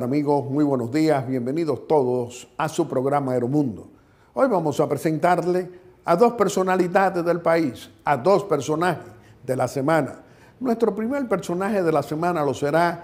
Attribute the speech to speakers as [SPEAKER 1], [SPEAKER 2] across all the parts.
[SPEAKER 1] amigos? Muy buenos días, bienvenidos todos a su programa Aeromundo. Hoy vamos a presentarle a dos personalidades del país, a dos personajes de la semana. Nuestro primer personaje de la semana lo será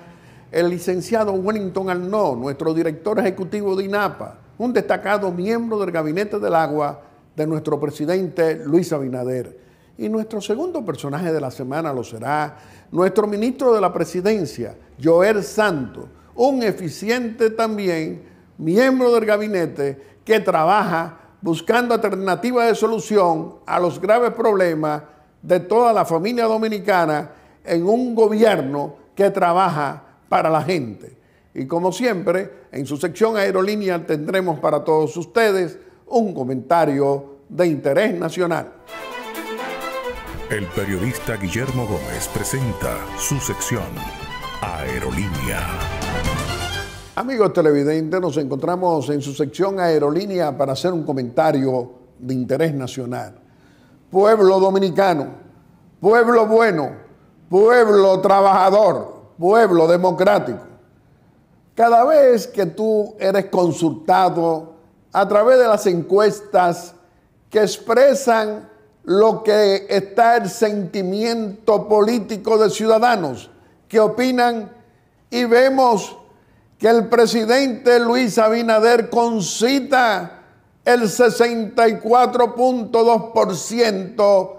[SPEAKER 1] el licenciado Wellington Arnaud, nuestro director ejecutivo de INAPA, un destacado miembro del gabinete del agua de nuestro presidente Luis Abinader. Y nuestro segundo personaje de la semana lo será nuestro ministro de la presidencia, Joel Santos un eficiente también miembro del gabinete que trabaja buscando alternativas de solución a los graves problemas de toda la familia dominicana en un gobierno que trabaja para la gente. Y como siempre, en su sección aerolínea tendremos para todos ustedes un comentario de interés nacional. El periodista Guillermo Gómez presenta su sección aerolínea. Amigos televidentes, nos encontramos en su sección aerolínea para hacer un comentario de interés nacional. Pueblo dominicano, pueblo bueno, pueblo trabajador, pueblo democrático. Cada vez que tú eres consultado a través de las encuestas que expresan lo que está el sentimiento político de ciudadanos que opinan y vemos que el presidente Luis Abinader concita el 64.2%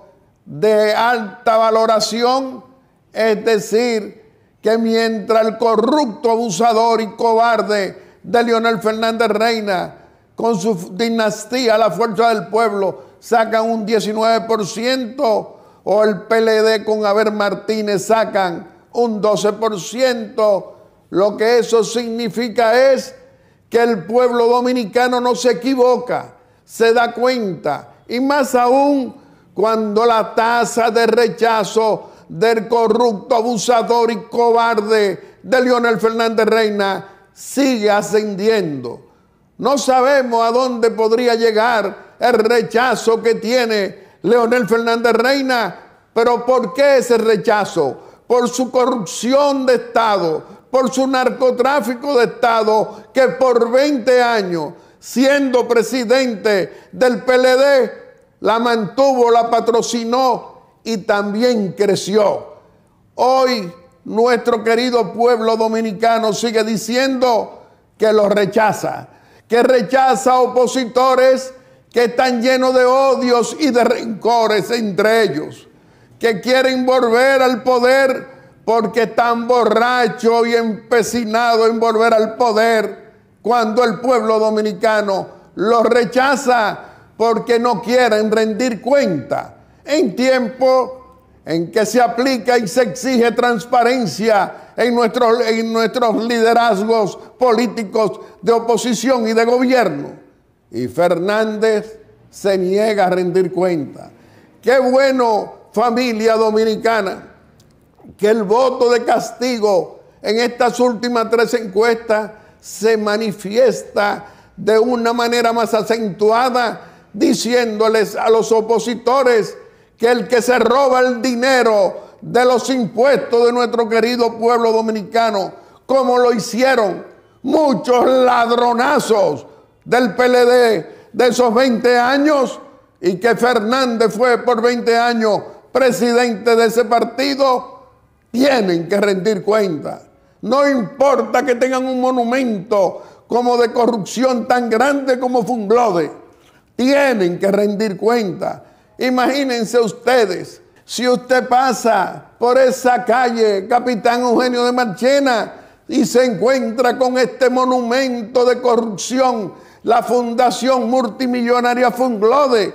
[SPEAKER 1] de alta valoración, es decir, que mientras el corrupto, abusador y cobarde de Leonel Fernández Reina, con su dinastía, la fuerza del pueblo, sacan un 19%, o el PLD con Aver Martínez sacan un 12%. Lo que eso significa es que el pueblo dominicano no se equivoca, se da cuenta. Y más aún cuando la tasa de rechazo del corrupto, abusador y cobarde de Leonel Fernández Reina sigue ascendiendo. No sabemos a dónde podría llegar el rechazo que tiene Leonel Fernández Reina, pero ¿por qué ese rechazo? por su corrupción de Estado, por su narcotráfico de Estado, que por 20 años, siendo presidente del PLD, la mantuvo, la patrocinó y también creció. Hoy nuestro querido pueblo dominicano sigue diciendo que lo rechaza, que rechaza opositores que están llenos de odios y de rencores entre ellos que quieren volver al poder porque están borrachos y empecinados en volver al poder cuando el pueblo dominicano los rechaza porque no quieren rendir cuenta en tiempo en que se aplica y se exige transparencia en nuestros, en nuestros liderazgos políticos de oposición y de gobierno. Y Fernández se niega a rendir cuenta. Qué bueno familia dominicana que el voto de castigo en estas últimas tres encuestas se manifiesta de una manera más acentuada, diciéndoles a los opositores que el que se roba el dinero de los impuestos de nuestro querido pueblo dominicano, como lo hicieron muchos ladronazos del PLD de esos 20 años, y que Fernández fue por 20 años presidente de ese partido, tienen que rendir cuenta No importa que tengan un monumento como de corrupción tan grande como Funglode, tienen que rendir cuenta Imagínense ustedes, si usted pasa por esa calle, Capitán Eugenio de Marchena, y se encuentra con este monumento de corrupción, la Fundación Multimillonaria Funglode,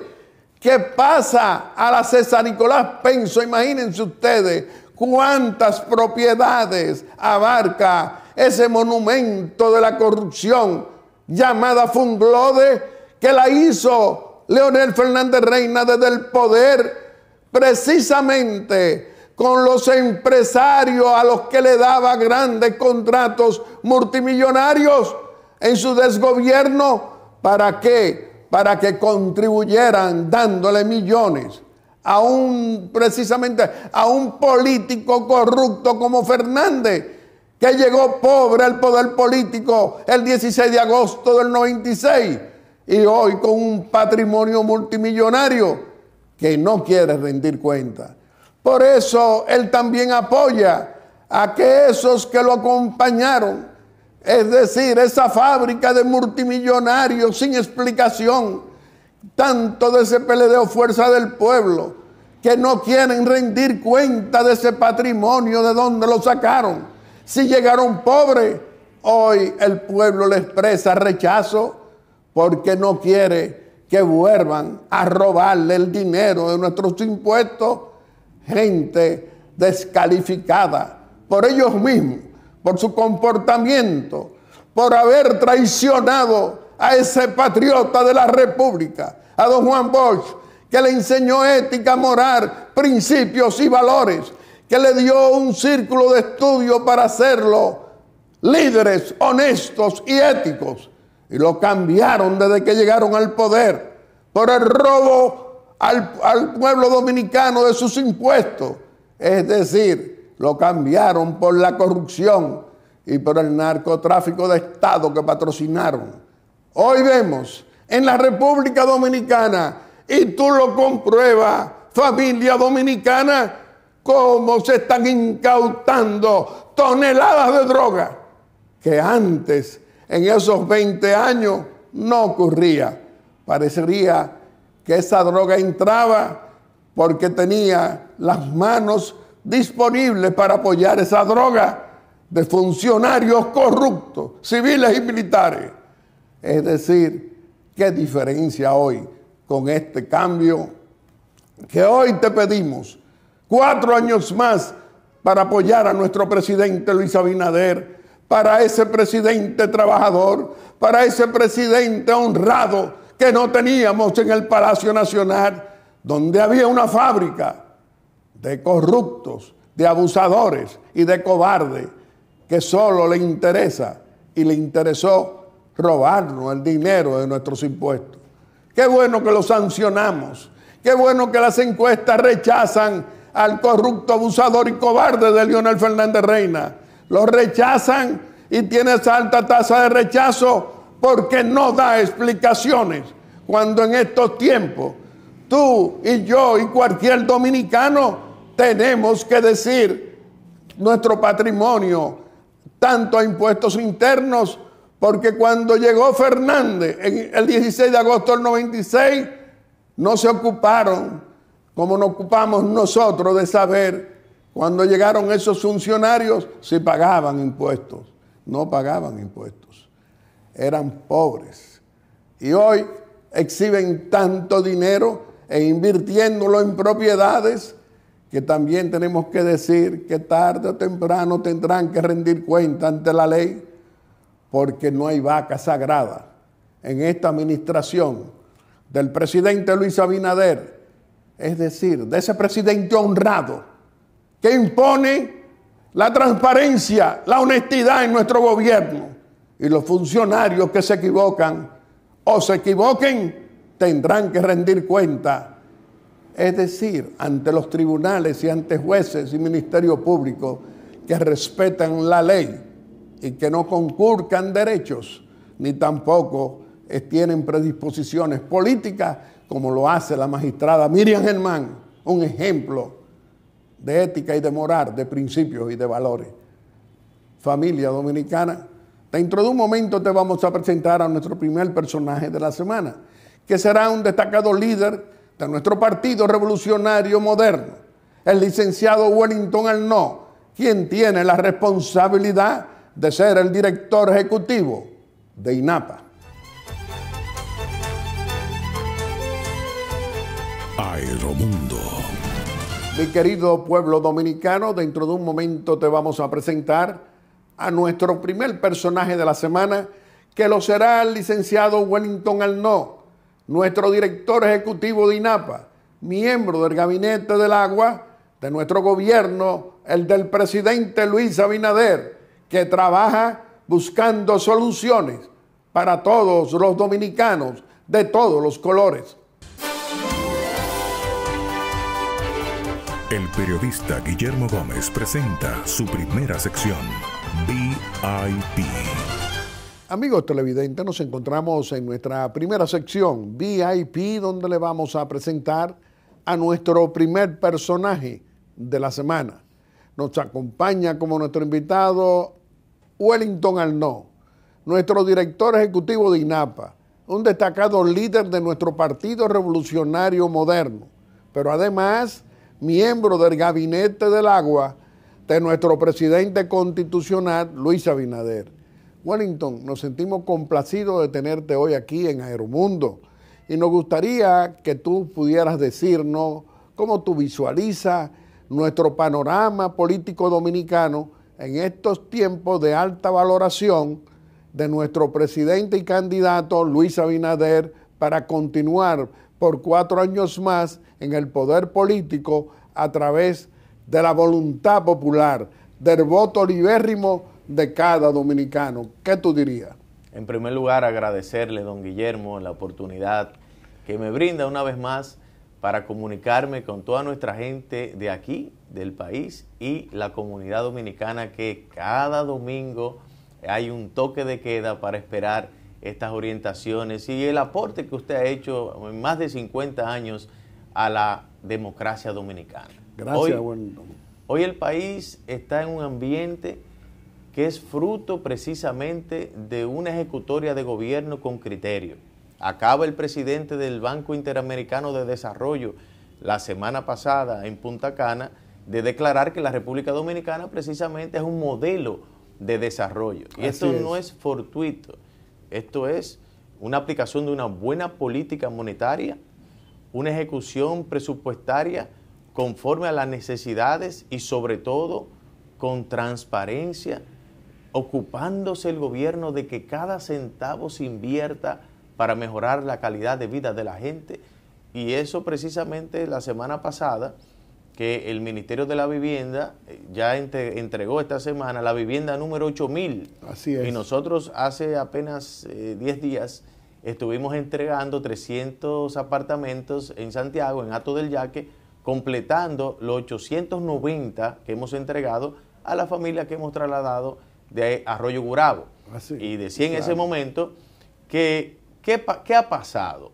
[SPEAKER 1] ¿Qué pasa a la César Nicolás Penso? Imagínense ustedes cuántas propiedades abarca ese monumento de la corrupción llamada Funglode que la hizo Leonel Fernández Reina desde el poder precisamente con los empresarios a los que le daba grandes contratos multimillonarios en su desgobierno. ¿Para que para que contribuyeran dándole millones a un, precisamente, a un político corrupto como Fernández, que llegó pobre al poder político el 16 de agosto del 96 y hoy con un patrimonio multimillonario que no quiere rendir cuenta. Por eso él también apoya a que esos que lo acompañaron es decir, esa fábrica de multimillonarios sin explicación, tanto de ese peledeo fuerza del pueblo, que no quieren rendir cuenta de ese patrimonio de donde lo sacaron. Si llegaron pobres, hoy el pueblo le expresa rechazo porque no quiere que vuelvan a robarle el dinero de nuestros impuestos, gente descalificada por ellos mismos por su comportamiento, por haber traicionado a ese patriota de la República, a don Juan Bosch, que le enseñó ética, moral, principios y valores, que le dio un círculo de estudio para hacerlo líderes honestos y éticos. Y lo cambiaron desde que llegaron al poder por el robo al, pueblo dominicano de sus impuestos. Es decir, lo cambiaron por la corrupción y por el narcotráfico de Estado que patrocinaron. Hoy vemos en la República Dominicana, y tú lo compruebas, familia dominicana, cómo se están incautando toneladas de droga que antes, en esos 20 años, no ocurría. Parecería que esa droga entraba porque tenía las manos disponibles para apoyar esa droga de funcionarios corruptos, civiles y militares. Es decir, qué diferencia hoy con este cambio que hoy te pedimos cuatro años más para apoyar a nuestro presidente Luis Abinader, para ese presidente trabajador, para ese presidente honrado que no teníamos en el Palacio Nacional, donde había una fábrica de corruptos, de abusadores y de cobardes que solo le interesa y le interesó robarnos el dinero de nuestros impuestos. Qué bueno que lo sancionamos. Qué bueno que las encuestas rechazan al corrupto abusador y cobarde de Leonel Fernández Reina. Lo rechazan y tiene esa alta tasa de rechazo porque no da explicaciones. Cuando en estos tiempos tú y yo y cualquier dominicano tenemos que decir nuestro patrimonio, tanto a impuestos internos, porque cuando llegó Fernández el 16 de agosto del 96, no se ocuparon, como nos ocupamos nosotros, de saber cuando llegaron esos funcionarios si pagaban impuestos. No pagaban impuestos, eran pobres. Y hoy exhiben tanto dinero e invirtiéndolo en propiedades que también tenemos que decir que tarde o temprano tendrán que rendir cuenta ante la ley, porque no hay vaca sagrada en esta administración del presidente Luis Abinader, es decir, de ese presidente honrado que impone la transparencia, la honestidad en nuestro gobierno y los funcionarios que se equivocan o se equivoquen tendrán que rendir cuenta es decir, ante los tribunales y ante jueces y ministerio público que respetan la ley y que no concurcan derechos, ni tampoco tienen predisposiciones políticas como lo hace la magistrada Miriam Germán, un ejemplo de ética y de moral, de principios y de valores. Familia dominicana, dentro de un momento te vamos a presentar a nuestro primer personaje de la semana, que será un destacado líder de nuestro Partido Revolucionario Moderno, el licenciado Wellington Arnó, quien tiene la responsabilidad de ser el director ejecutivo de INAPA. Aeromundo. Mi querido pueblo dominicano, dentro de un momento te vamos a presentar a nuestro primer personaje de la semana, que lo será el licenciado Wellington Arnaud nuestro director ejecutivo de INAPA, miembro del gabinete del agua de nuestro gobierno, el del presidente Luis Abinader, que trabaja buscando soluciones para todos los dominicanos de todos los colores. El periodista Guillermo Gómez presenta su primera sección, VIP. Amigos televidentes, nos encontramos en nuestra primera sección VIP, donde le vamos a presentar a nuestro primer personaje de la semana. Nos acompaña como nuestro invitado Wellington Arnó, nuestro director ejecutivo de INAPA, un destacado líder de nuestro Partido Revolucionario Moderno, pero además miembro del Gabinete del Agua de nuestro presidente constitucional Luis Abinader Wellington, nos sentimos complacidos de tenerte hoy aquí en Aeromundo y nos gustaría que tú pudieras decirnos cómo tú visualizas nuestro panorama político dominicano en estos tiempos de alta valoración de nuestro presidente y candidato Luis Abinader para continuar por cuatro años más en el poder político a través de la voluntad popular, del voto libérrimo de cada dominicano. ¿Qué tú dirías?
[SPEAKER 2] En primer lugar, agradecerle, don Guillermo, la oportunidad que me brinda una vez más para comunicarme con toda nuestra gente de aquí, del país y la comunidad dominicana que cada domingo hay un toque de queda para esperar estas orientaciones y el aporte que usted ha hecho en más de 50 años a la democracia dominicana. Gracias, hoy, hoy el país está en un ambiente que es fruto precisamente de una ejecutoria de gobierno con criterio. Acaba el presidente del Banco Interamericano de Desarrollo la semana pasada en Punta Cana de declarar que la República Dominicana precisamente es un modelo de desarrollo. Y esto no es fortuito, esto es una aplicación de una buena política monetaria, una ejecución presupuestaria conforme a las necesidades y sobre todo con transparencia ocupándose el gobierno de que cada centavo se invierta para mejorar la calidad de vida de la gente. Y eso precisamente la semana pasada, que el Ministerio de la Vivienda eh, ya entregó esta semana la vivienda número 8000. Así Y nosotros hace apenas 10 eh, días estuvimos entregando 300 apartamentos en Santiago, en Hato del Yaque, completando los 890 que hemos entregado a la familia que hemos trasladado de Arroyo Gurabo. Ah, y decía en ese momento que, ¿qué, ha pasado?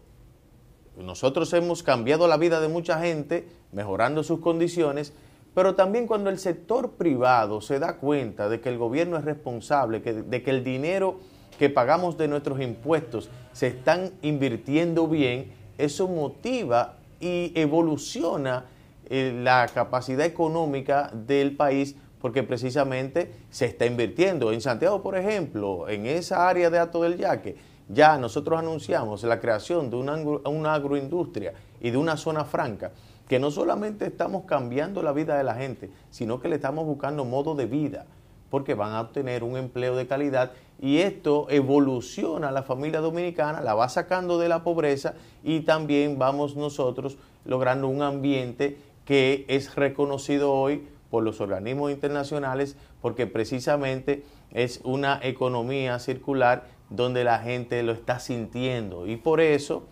[SPEAKER 2] Nosotros hemos cambiado la vida de mucha gente, mejorando sus condiciones, pero también cuando el sector privado se da cuenta de que el gobierno es responsable, de que el dinero que pagamos de nuestros impuestos se están invirtiendo bien, eso motiva y evoluciona eh, la capacidad económica del país porque precisamente se está invirtiendo. En Santiago, por ejemplo, en esa área de Ato del Yaque, ya nosotros anunciamos la creación de una, una agroindustria y de una zona franca, que no solamente estamos cambiando la vida de la gente, sino que le estamos buscando modo de vida, porque van a obtener un empleo de calidad y esto evoluciona a la familia dominicana, la va sacando de la pobreza y también vamos nosotros logrando un ambiente que es reconocido hoy por los organismos internacionales porque precisamente es una economía circular donde la gente lo está sintiendo y por eso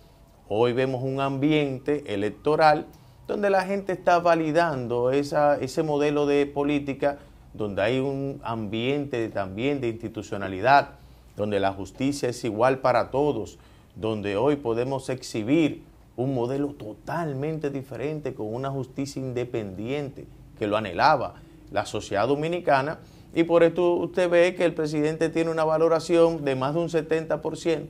[SPEAKER 2] hoy vemos un ambiente electoral donde la gente está validando ese modelo de política, donde hay un ambiente también de institucionalidad, donde la justicia es igual para todos, donde hoy podemos exhibir un modelo totalmente diferente con una justicia independiente, que lo anhelaba la sociedad dominicana y por esto usted ve que el presidente tiene una valoración de más de un 70%,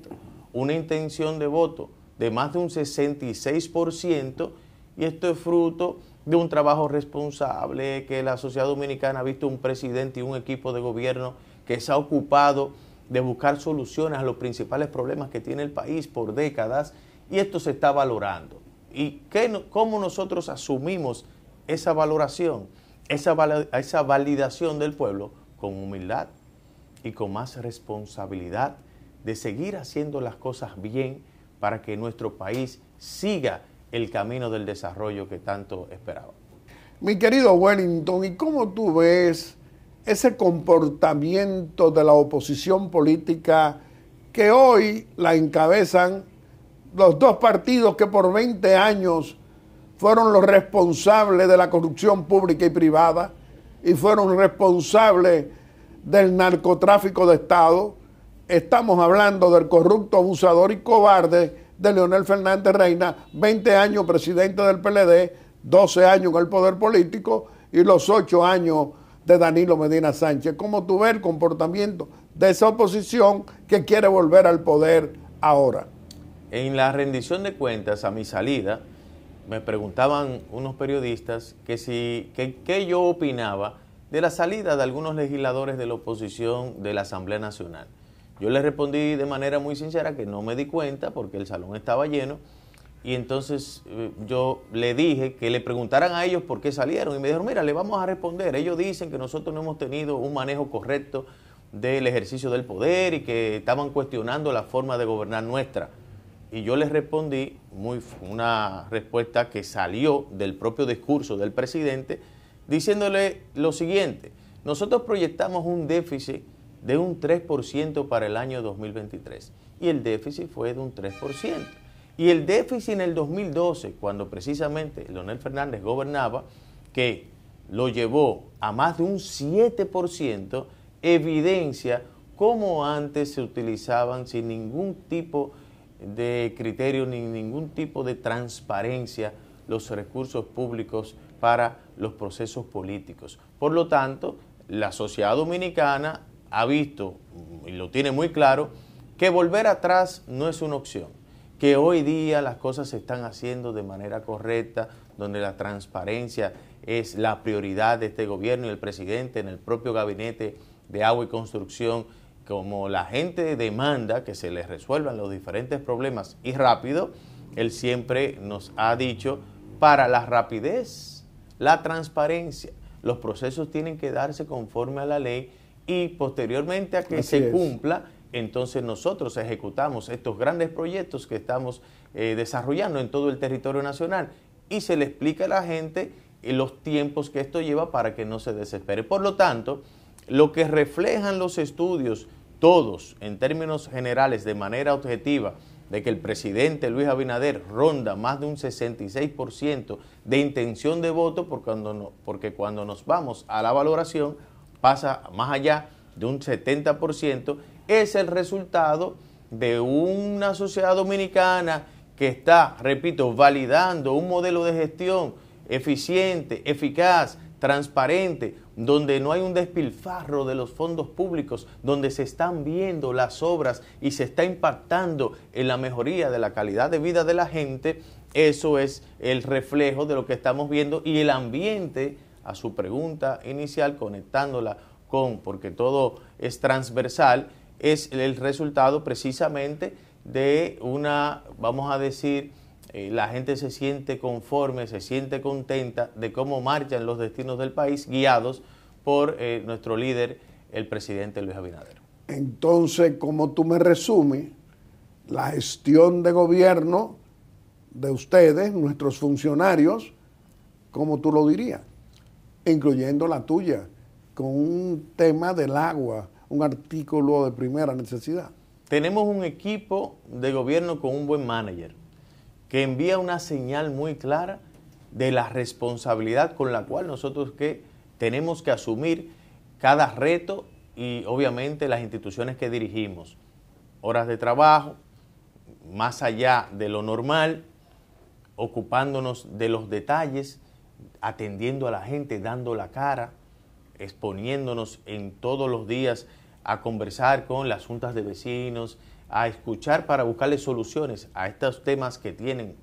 [SPEAKER 2] una intención de voto de más de un 66% y esto es fruto de un trabajo responsable, que la sociedad dominicana ha visto un presidente y un equipo de gobierno que se ha ocupado de buscar soluciones a los principales problemas que tiene el país por décadas y esto se está valorando. ¿Y qué, cómo nosotros asumimos esa valoración, esa, esa validación del pueblo con humildad y con más responsabilidad de seguir haciendo las cosas bien para que nuestro país siga el camino del desarrollo que tanto esperaba.
[SPEAKER 1] Mi querido Wellington, ¿y cómo tú ves ese comportamiento de la oposición política que hoy la encabezan los dos partidos que por 20 años fueron los responsables de la corrupción pública y privada y fueron responsables del narcotráfico de Estado. Estamos hablando del corrupto, abusador y cobarde de Leonel Fernández Reina, 20 años presidente del PLD, 12 años en el poder político y los 8 años de Danilo Medina Sánchez. ¿Cómo tú ves el comportamiento de esa oposición que quiere volver al poder ahora?
[SPEAKER 2] En la rendición de cuentas, a mi salida, me preguntaban unos periodistas que yo opinaba de la salida de algunos legisladores de la oposición de la Asamblea Nacional. Yo les respondí de manera muy sincera que no me di cuenta porque el salón estaba lleno y entonces eh, yo le dije que le preguntaran a ellos por qué salieron y me dijeron, mira, le vamos a responder. Ellos dicen que nosotros no hemos tenido un manejo correcto del ejercicio del poder y que estaban cuestionando la forma de gobernar nuestra. Y yo les respondí muy, una respuesta que salió del propio discurso del presidente, diciéndole lo siguiente, nosotros proyectamos un déficit de un 3% para el año 2023 y el déficit fue de un 3%. Y el déficit en el 2012, cuando precisamente Leonel Fernández gobernaba, que lo llevó a más de un 7%, evidencia cómo antes se utilizaban sin ningún tipo de de criterio ni ningún tipo de transparencia los recursos públicos para los procesos políticos. Por lo tanto, la sociedad dominicana ha visto, y lo tiene muy claro, que volver atrás no es una opción, que hoy día las cosas se están haciendo de manera correcta, donde la transparencia es la prioridad de este gobierno y el presidente en el propio gabinete de agua y construcción como la gente demanda que se les resuelvan los diferentes problemas y rápido, Él siempre nos ha dicho, para la rapidez, la transparencia, los procesos tienen que darse conforme a la ley y posteriormente a que se cumpla, entonces nosotros ejecutamos estos grandes proyectos que estamos eh, desarrollando en todo el territorio nacional y se le explica a la gente eh, los tiempos que esto lleva para que no se desespere. Por lo tanto, lo que reflejan los estudios todos, en términos generales, de manera objetiva, de que el presidente Luis Abinader ronda más de un 66% de intención de voto, porque cuando, porque cuando nos vamos a la valoración pasa más allá de un 70%, es el resultado de una sociedad dominicana que está, repito, validando un modelo de gestión eficiente, eficaz, transparente, donde no hay un despilfarro de los fondos públicos, donde se están viendo las obras y se está impactando en la mejoría de la calidad de vida de la gente, eso es el reflejo de lo que estamos viendo y el ambiente, a su pregunta inicial, conectándola con, porque todo es transversal, es el resultado precisamente de una, vamos a decir, eh, la gente se siente conforme, se siente contenta de cómo marchan los destinos del país guiados por eh, nuestro líder, el presidente Luis Abinader.
[SPEAKER 1] Entonces, como tú me resumes, la gestión de gobierno de ustedes, nuestros funcionarios, como tú lo dirías, incluyendo la tuya, con un tema del agua,
[SPEAKER 2] un artículo de primera necesidad. Tenemos un equipo de gobierno con un buen manager que envía una señal muy clara de la responsabilidad con la cual nosotros que tenemos que asumir cada reto y obviamente las instituciones que dirigimos. Horas de trabajo, más allá de lo normal, ocupándonos de los detalles, atendiendo a la gente, dando la cara, exponiéndonos en todos los días a conversar con las juntas de vecinos, a escuchar para buscarle soluciones a estos temas que tienen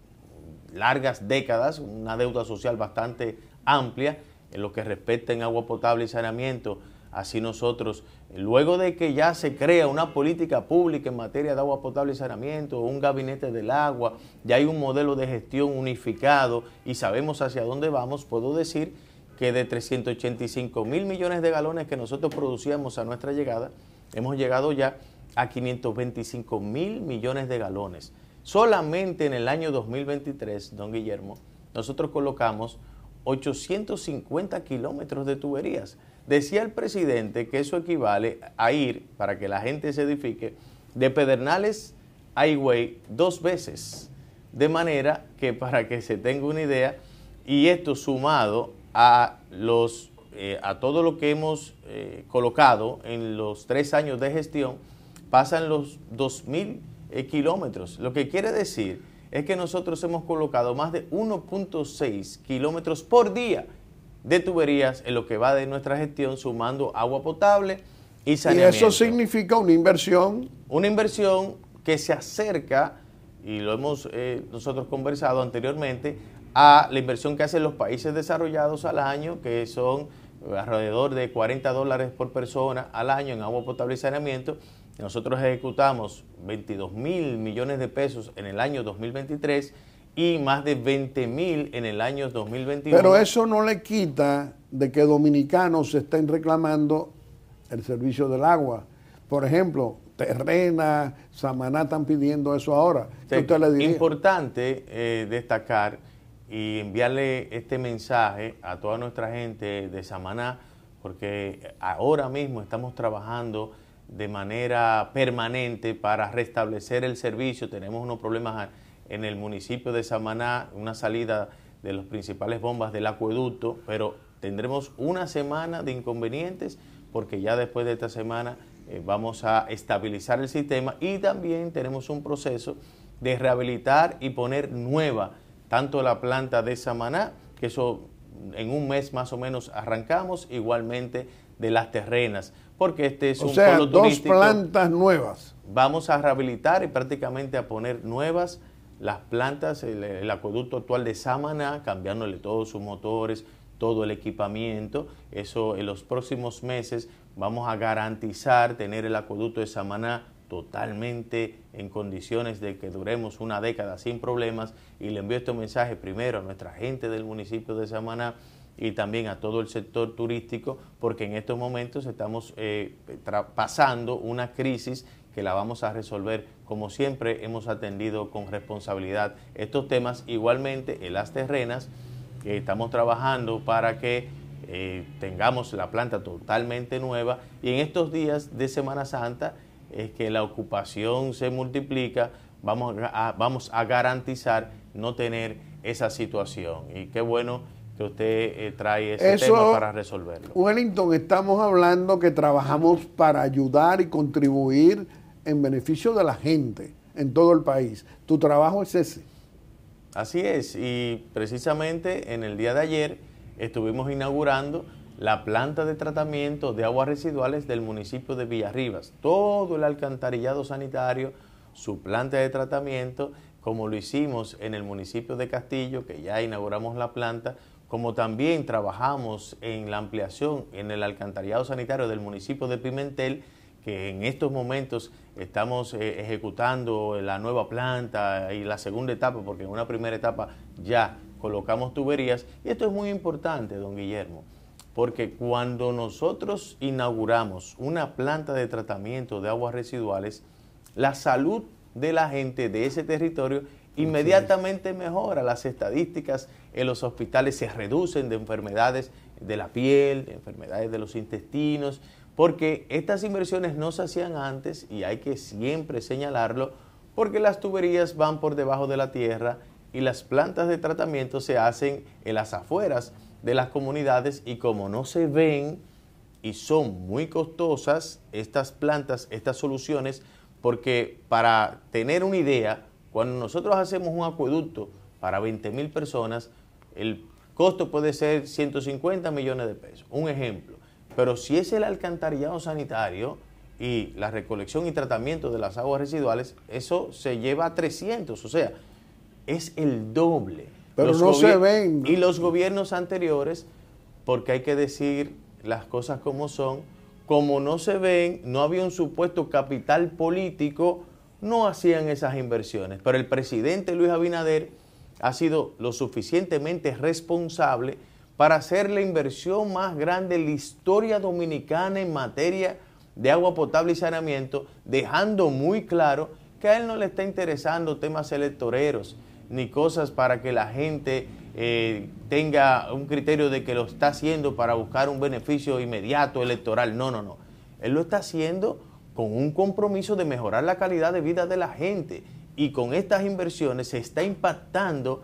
[SPEAKER 2] largas décadas, una deuda social bastante amplia en lo que respecta en agua potable y saneamiento. Así nosotros, luego de que ya se crea una política pública en materia de agua potable y saneamiento, un gabinete del agua, ya hay un modelo de gestión unificado y sabemos hacia dónde vamos, puedo decir que de 385 mil millones de galones que nosotros producíamos a nuestra llegada, hemos llegado ya a 525 mil millones de galones. Solamente en el año 2023, don Guillermo, nosotros colocamos 850 kilómetros de tuberías. Decía el presidente que eso equivale a ir, para que la gente se edifique, de Pedernales a Higüey dos veces. De manera que para que se tenga una idea, y esto sumado a, los, eh, a todo lo que hemos eh, colocado en los tres años de gestión, pasan los 2.000 eh, kilómetros. Lo que quiere decir es que nosotros hemos colocado más de 1.6 kilómetros por día de tuberías en lo que va de nuestra gestión, sumando agua potable y saneamiento. Y eso significa una inversión. Una inversión que se acerca, y lo hemos eh, nosotros conversado anteriormente, a la inversión que hacen los países desarrollados al año, que son alrededor de 40 dólares por persona al año en agua potable y saneamiento, nosotros ejecutamos 22 mil millones de pesos en el año 2023 y más de 20 mil en el año 2021. Pero eso
[SPEAKER 1] no le quita de que dominicanos estén reclamando el servicio del agua. Por ejemplo, Terrena, Samaná están pidiendo eso ahora. Es
[SPEAKER 2] importante eh, destacar y enviarle este mensaje a toda nuestra gente de Samaná, porque ahora mismo estamos trabajando de manera permanente para restablecer el servicio. Tenemos unos problemas en el municipio de Samaná, una salida de las principales bombas del acueducto, pero tendremos una semana de inconvenientes porque ya después de esta semana eh, vamos a estabilizar el sistema y también tenemos un proceso de rehabilitar y poner nueva tanto la planta de Samaná, que eso en un mes más o menos arrancamos, igualmente de las terrenas porque este es o sea, dos plantas nuevas. Vamos a rehabilitar y prácticamente a poner nuevas las plantas, el, el acueducto actual de Samaná, cambiándole todos sus motores, todo el equipamiento. Eso en los próximos meses vamos a garantizar tener el acueducto de Samaná totalmente en condiciones de que duremos una década sin problemas y le envío este mensaje primero a nuestra gente del municipio de Samaná y también a todo el sector turístico, porque en estos momentos estamos eh, pasando una crisis que la vamos a resolver como siempre hemos atendido con responsabilidad estos temas. Igualmente en las terrenas, que estamos trabajando para que eh, tengamos la planta totalmente nueva y en estos días de Semana Santa es que la ocupación se multiplica, vamos a, vamos a garantizar no tener esa situación. Y qué bueno que usted eh, trae ese Eso, tema para resolverlo.
[SPEAKER 1] Wellington, estamos hablando que trabajamos para ayudar y contribuir en beneficio de la gente en todo el país. Tu trabajo es ese.
[SPEAKER 2] Así es, y precisamente en el día de ayer estuvimos inaugurando la planta de tratamiento de aguas residuales del municipio de Villarribas. Todo el alcantarillado sanitario, su planta de tratamiento, como lo hicimos en el municipio de Castillo, que ya inauguramos la planta, como también trabajamos en la ampliación en el alcantarillado sanitario del municipio de Pimentel, que en estos momentos estamos eh, ejecutando la nueva planta y la segunda etapa, porque en una primera etapa ya colocamos tuberías. Y esto es muy importante, don Guillermo, porque cuando nosotros inauguramos una planta de tratamiento de aguas residuales, la salud de la gente de ese territorio inmediatamente mejora las estadísticas en los hospitales se reducen de enfermedades de la piel, de enfermedades de los intestinos, porque estas inversiones no se hacían antes y hay que siempre señalarlo, porque las tuberías van por debajo de la tierra y las plantas de tratamiento se hacen en las afueras de las comunidades y como no se ven y son muy costosas estas plantas, estas soluciones, porque para tener una idea, cuando nosotros hacemos un acueducto para 20.000 personas, el costo puede ser 150 millones de pesos, un ejemplo. Pero si es el alcantarillado sanitario y la recolección y tratamiento de las aguas residuales, eso se lleva a 300, o sea, es el doble. Pero no se ven. Y los gobiernos anteriores, porque hay que decir las cosas como son, como no se ven, no había un supuesto capital político, no hacían esas inversiones. Pero el presidente Luis Abinader ha sido lo suficientemente responsable para hacer la inversión más grande en la historia dominicana en materia de agua potable y saneamiento, dejando muy claro que a él no le está interesando temas electoreros ni cosas para que la gente eh, tenga un criterio de que lo está haciendo para buscar un beneficio inmediato electoral. No, no, no. Él lo está haciendo con un compromiso de mejorar la calidad de vida de la gente y con estas inversiones se está impactando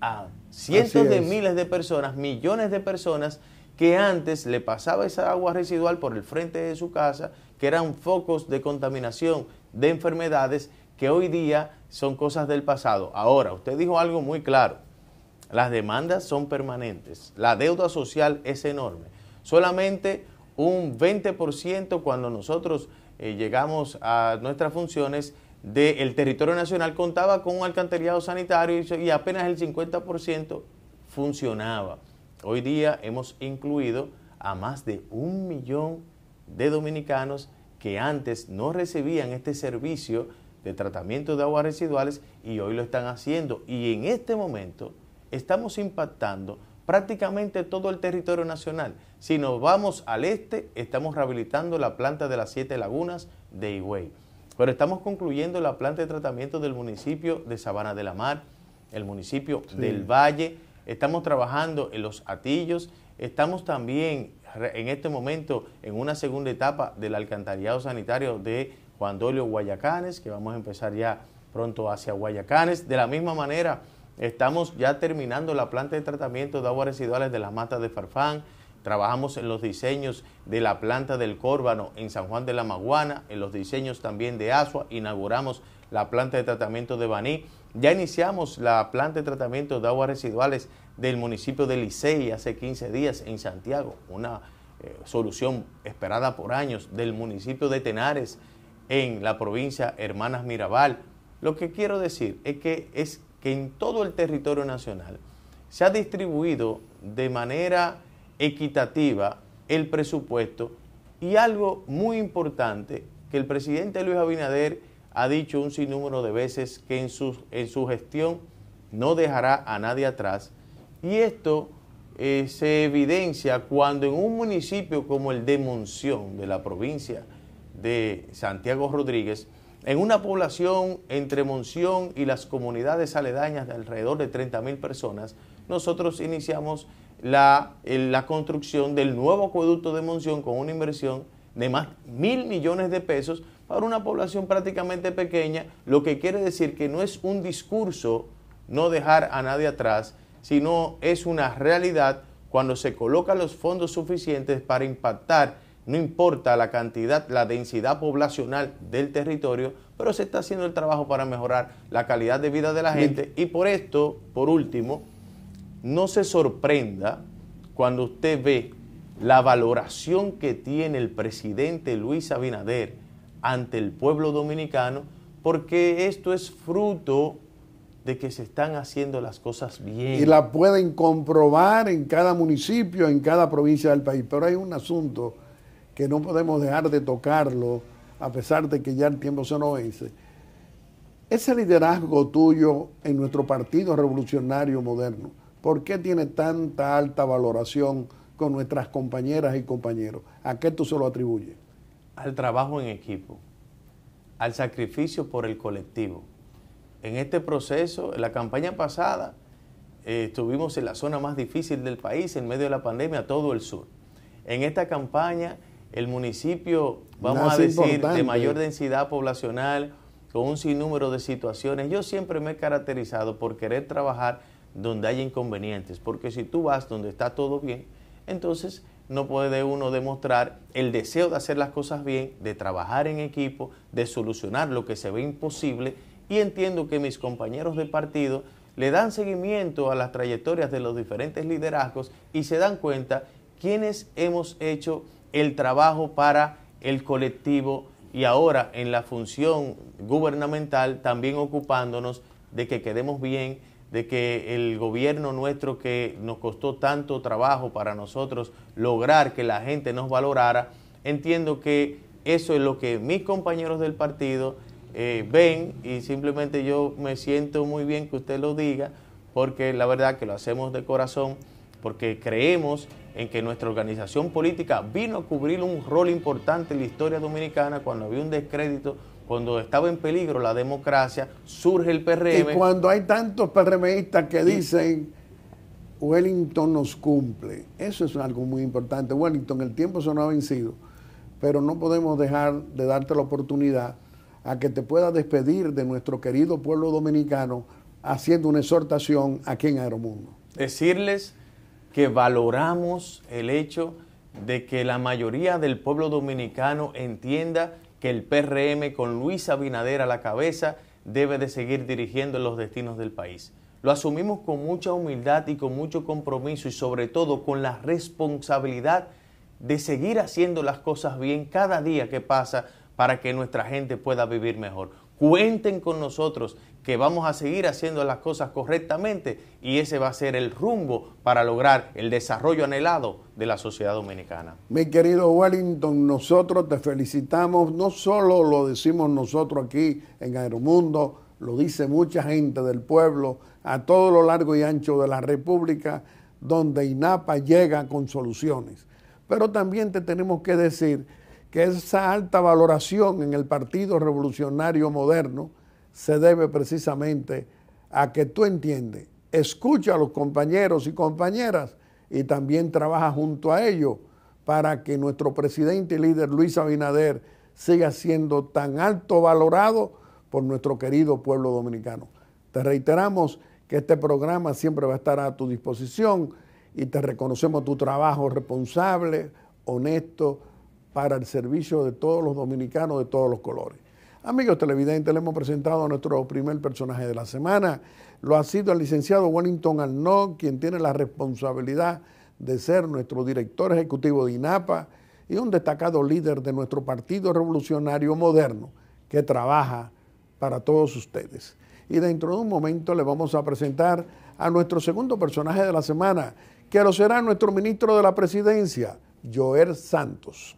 [SPEAKER 2] a cientos de miles de personas, millones de personas que antes le pasaba esa agua residual por el frente de su casa, que eran focos de contaminación de enfermedades que hoy día son cosas del pasado. Ahora, usted dijo algo muy claro, las demandas son permanentes, la deuda social es enorme, solamente un 20% cuando nosotros eh, llegamos a nuestras funciones, del territorio nacional contaba con un alcantarillado sanitario y apenas el 50% funcionaba. Hoy día hemos incluido a más de un millón de dominicanos que antes no recibían este servicio de tratamiento de aguas residuales y hoy lo están haciendo. Y en este momento estamos impactando prácticamente todo el territorio nacional. Si nos vamos al este, estamos rehabilitando la planta de las siete lagunas de Higüey pero estamos concluyendo la planta de tratamiento del municipio de Sabana de la Mar, el municipio del Valle. Estamos trabajando en los atillos. Estamos también en este momento en una segunda etapa del alcantarillado sanitario de Juan Dolio Guayacanes, que vamos a empezar ya pronto hacia Guayacanes. De la misma manera, estamos ya terminando la planta de tratamiento de aguas residuales de las matas de Farfán Trabajamos en los diseños de la planta del Córbano en San Juan de la Maguana, en los diseños también de Asua. Inauguramos la planta de tratamiento de Baní. Ya iniciamos la planta de tratamiento de aguas residuales del municipio de Licey hace 15 días en Santiago. Una eh, solución esperada por años del municipio de Tenares en la provincia Hermanas Mirabal. Lo que quiero decir es que, es que en todo el territorio nacional se ha distribuido de manera equitativa el presupuesto y algo muy importante que el presidente Luis Abinader ha dicho un sinnúmero de veces que en su, en su gestión no dejará a nadie atrás. Y esto eh, se evidencia cuando en un municipio como el de Monción, de la provincia de Santiago Rodríguez, en una población entre Monción y las comunidades aledañas de alrededor de 30 mil personas, nosotros iniciamos la, la construcción del nuevo acueducto de Monción con una inversión de más mil millones de pesos para una población prácticamente pequeña, lo que quiere decir que no es un discurso no dejar a nadie atrás, sino es una realidad cuando se colocan los fondos suficientes para impactar, no importa la cantidad, la densidad poblacional del territorio, pero se está haciendo el trabajo para mejorar la calidad de vida de la gente. Y por esto, por último, no se sorprenda cuando usted ve la valoración que tiene el presidente Luis Abinader ante el pueblo dominicano, porque esto es fruto de que se están haciendo las cosas bien. Y la
[SPEAKER 1] pueden comprobar en cada municipio, en cada provincia del país. Pero hay un asunto que no podemos dejar de tocarlo, a pesar de que ya el tiempo se nos vence. Ese liderazgo tuyo en nuestro Partido Revolucionario Moderno, ¿Por qué tiene tanta alta valoración con nuestras compañeras y compañeros? ¿A qué tú se lo atribuyes?
[SPEAKER 2] Al trabajo en equipo, al sacrificio por el colectivo. En este proceso, en la campaña pasada, eh, estuvimos en la zona más difícil del país, en medio de la pandemia, todo el sur. En esta campaña, el municipio, vamos a decir, de mayor densidad poblacional, con un sinnúmero de situaciones, yo siempre me he caracterizado por querer trabajar donde hay inconvenientes, porque si tú vas donde está todo bien, entonces no puede uno demostrar el deseo de hacer las cosas bien, de trabajar en equipo, de solucionar lo que se ve imposible y entiendo que mis compañeros de partido le dan seguimiento a las trayectorias de los diferentes liderazgos y se dan cuenta quienes hemos hecho el trabajo para el colectivo y ahora en la función gubernamental también ocupándonos de que quedemos bien de que el gobierno nuestro que nos costó tanto trabajo para nosotros lograr que la gente nos valorara, entiendo que eso es lo que mis compañeros del partido eh, ven y simplemente yo me siento muy bien que usted lo diga porque la verdad que lo hacemos de corazón, porque creemos en que nuestra organización política vino a cubrir un rol importante en la historia dominicana cuando había un descrédito cuando estaba en peligro la democracia, surge el PRM. Y cuando
[SPEAKER 1] hay tantos PRMistas que dicen, Wellington nos cumple. Eso es algo muy importante. Wellington, el tiempo se nos ha vencido, pero no podemos dejar de darte la oportunidad a que te pueda despedir de nuestro querido pueblo dominicano haciendo una exhortación aquí en Aeromundo.
[SPEAKER 2] Decirles que valoramos el hecho de que la mayoría del pueblo dominicano entienda que el PRM con Luis Abinader a la cabeza debe de seguir dirigiendo los destinos del país. Lo asumimos con mucha humildad y con mucho compromiso y sobre todo con la responsabilidad de seguir haciendo las cosas bien cada día que pasa para que nuestra gente pueda vivir mejor. Cuenten con nosotros que vamos a seguir haciendo las cosas correctamente y ese va a ser el rumbo para lograr el desarrollo anhelado de la sociedad dominicana.
[SPEAKER 1] Mi querido Wellington, nosotros te felicitamos, no solo lo decimos nosotros aquí en Aeromundo, lo dice mucha gente del pueblo a todo lo largo y ancho de la República, donde INAPA llega con soluciones. Pero también te tenemos que decir que esa alta valoración en el Partido Revolucionario Moderno se debe precisamente a que tú entiendes, escucha a los compañeros y compañeras y también trabaja junto a ellos para que nuestro presidente y líder Luis Abinader siga siendo tan alto valorado por nuestro querido pueblo dominicano. Te reiteramos que este programa siempre va a estar a tu disposición y te reconocemos tu trabajo responsable, honesto, para el servicio de todos los dominicanos de todos los colores. Amigos televidentes, le hemos presentado a nuestro primer personaje de la semana. Lo ha sido el licenciado Wellington Arnaud, quien tiene la responsabilidad de ser nuestro director ejecutivo de INAPA y un destacado líder de nuestro Partido Revolucionario Moderno que trabaja para todos ustedes. Y dentro de un momento le vamos a presentar a nuestro segundo personaje de la semana, que lo será nuestro ministro de la Presidencia, Joel Santos.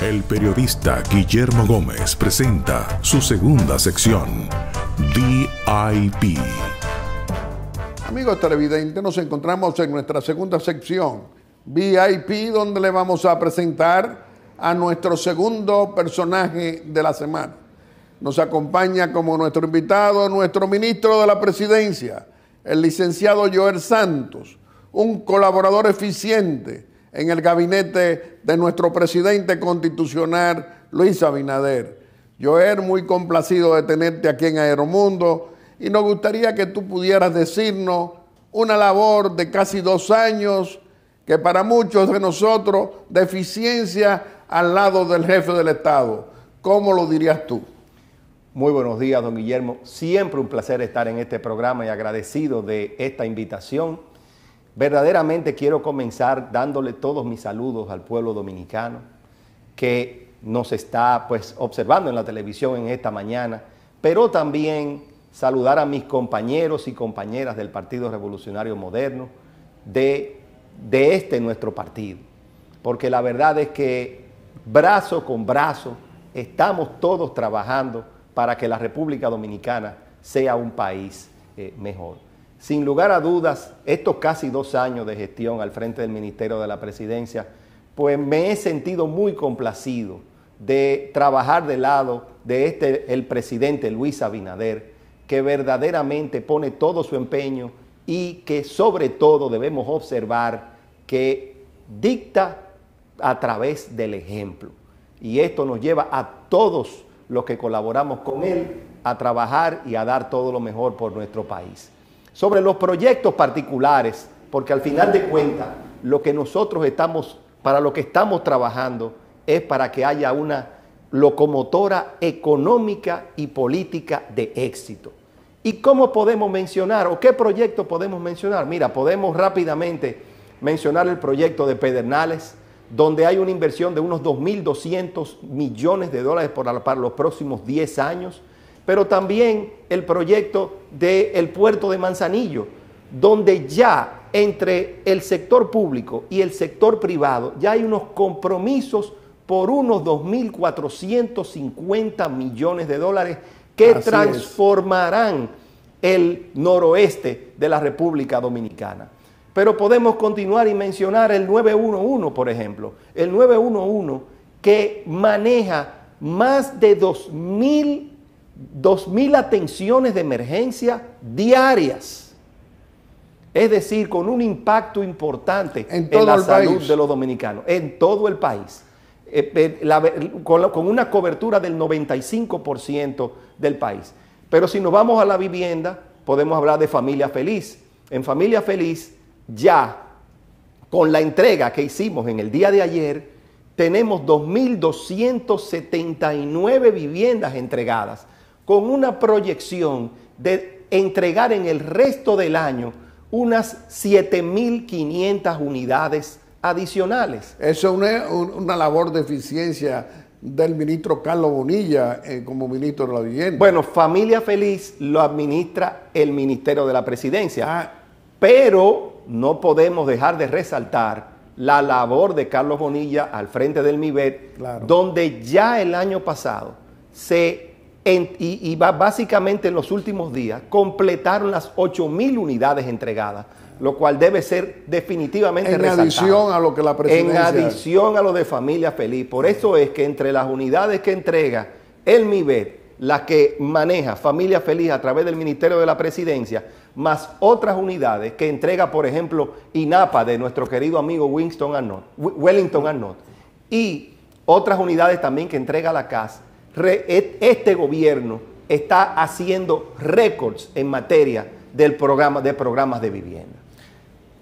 [SPEAKER 1] El periodista Guillermo Gómez presenta su segunda sección, VIP. Amigos televidentes, nos encontramos en nuestra segunda sección, VIP, donde le vamos a presentar a nuestro segundo personaje de la semana. Nos acompaña como nuestro invitado nuestro ministro de la Presidencia, el licenciado Joel Santos, un colaborador eficiente en el gabinete de nuestro presidente constitucional, Luis Abinader. Yo era muy complacido de tenerte aquí en Aeromundo y nos gustaría que tú pudieras decirnos una labor de casi dos años que para muchos de nosotros, deficiencia al lado del jefe del Estado. ¿Cómo
[SPEAKER 3] lo dirías tú? Muy buenos días, don Guillermo. Siempre un placer estar en este programa y agradecido de esta invitación Verdaderamente quiero comenzar dándole todos mis saludos al pueblo dominicano que nos está pues observando en la televisión en esta mañana, pero también saludar a mis compañeros y compañeras del Partido Revolucionario Moderno de, de este nuestro partido, porque la verdad es que brazo con brazo estamos todos trabajando para que la República Dominicana sea un país eh, mejor. Sin lugar a dudas, estos casi dos años de gestión al frente del Ministerio de la Presidencia, pues me he sentido muy complacido de trabajar del lado de este, el presidente Luis Abinader, que verdaderamente pone todo su empeño y que sobre todo debemos observar que dicta a través del ejemplo. Y esto nos lleva a todos los que colaboramos con él a trabajar y a dar todo lo mejor por nuestro país sobre los proyectos particulares, porque al final de cuentas, lo que nosotros estamos, para lo que estamos trabajando, es para que haya una locomotora económica y política de éxito. ¿Y cómo podemos mencionar o qué proyecto podemos mencionar? Mira, podemos rápidamente mencionar el proyecto de Pedernales, donde hay una inversión de unos 2.200 millones de dólares para los próximos 10 años pero también el proyecto del puerto de Manzanillo, donde ya entre el sector público y el sector privado ya hay unos compromisos por unos 2.450 millones de dólares que transformarán el noroeste de la República Dominicana. Pero podemos continuar y mencionar el 911, por ejemplo. El 911 que maneja más de 2.000 2.000 atenciones de emergencia diarias. Es decir, con un impacto importante en, la salud de los dominicanos, en todo el país. Eh, eh, con una cobertura del 95% del país. Pero si nos vamos a la vivienda, podemos hablar de familia feliz. En familia feliz, ya con la entrega que hicimos en el día de ayer, tenemos 2.279 viviendas entregadas con una proyección de entregar en el resto del año unas 7.500 unidades adicionales. Eso es una, labor de eficiencia del ministro Carlos
[SPEAKER 1] Bonilla
[SPEAKER 3] eh, como ministro de la vivienda. Bueno, Familia Feliz lo administra el Ministerio de la Presidencia, ah. pero no podemos dejar de resaltar la labor de Carlos Bonilla al frente del MIBET, donde ya el año pasado se y, básicamente en los últimos días completaron las mil unidades entregadas, lo cual debe ser definitivamente En adición a lo que
[SPEAKER 1] la presidencia... En
[SPEAKER 3] adición a lo de Familia Feliz. Por eso es que entre las unidades que entrega el MIBED, las que maneja Familia Feliz a través del Ministerio de la Presidencia, más otras unidades que entrega, por ejemplo, INAPA de nuestro querido amigo Winston Wellington Arnott, y otras unidades también que entrega la CAS, e, este gobierno está haciendo récords en materia del programa, de programas de vivienda.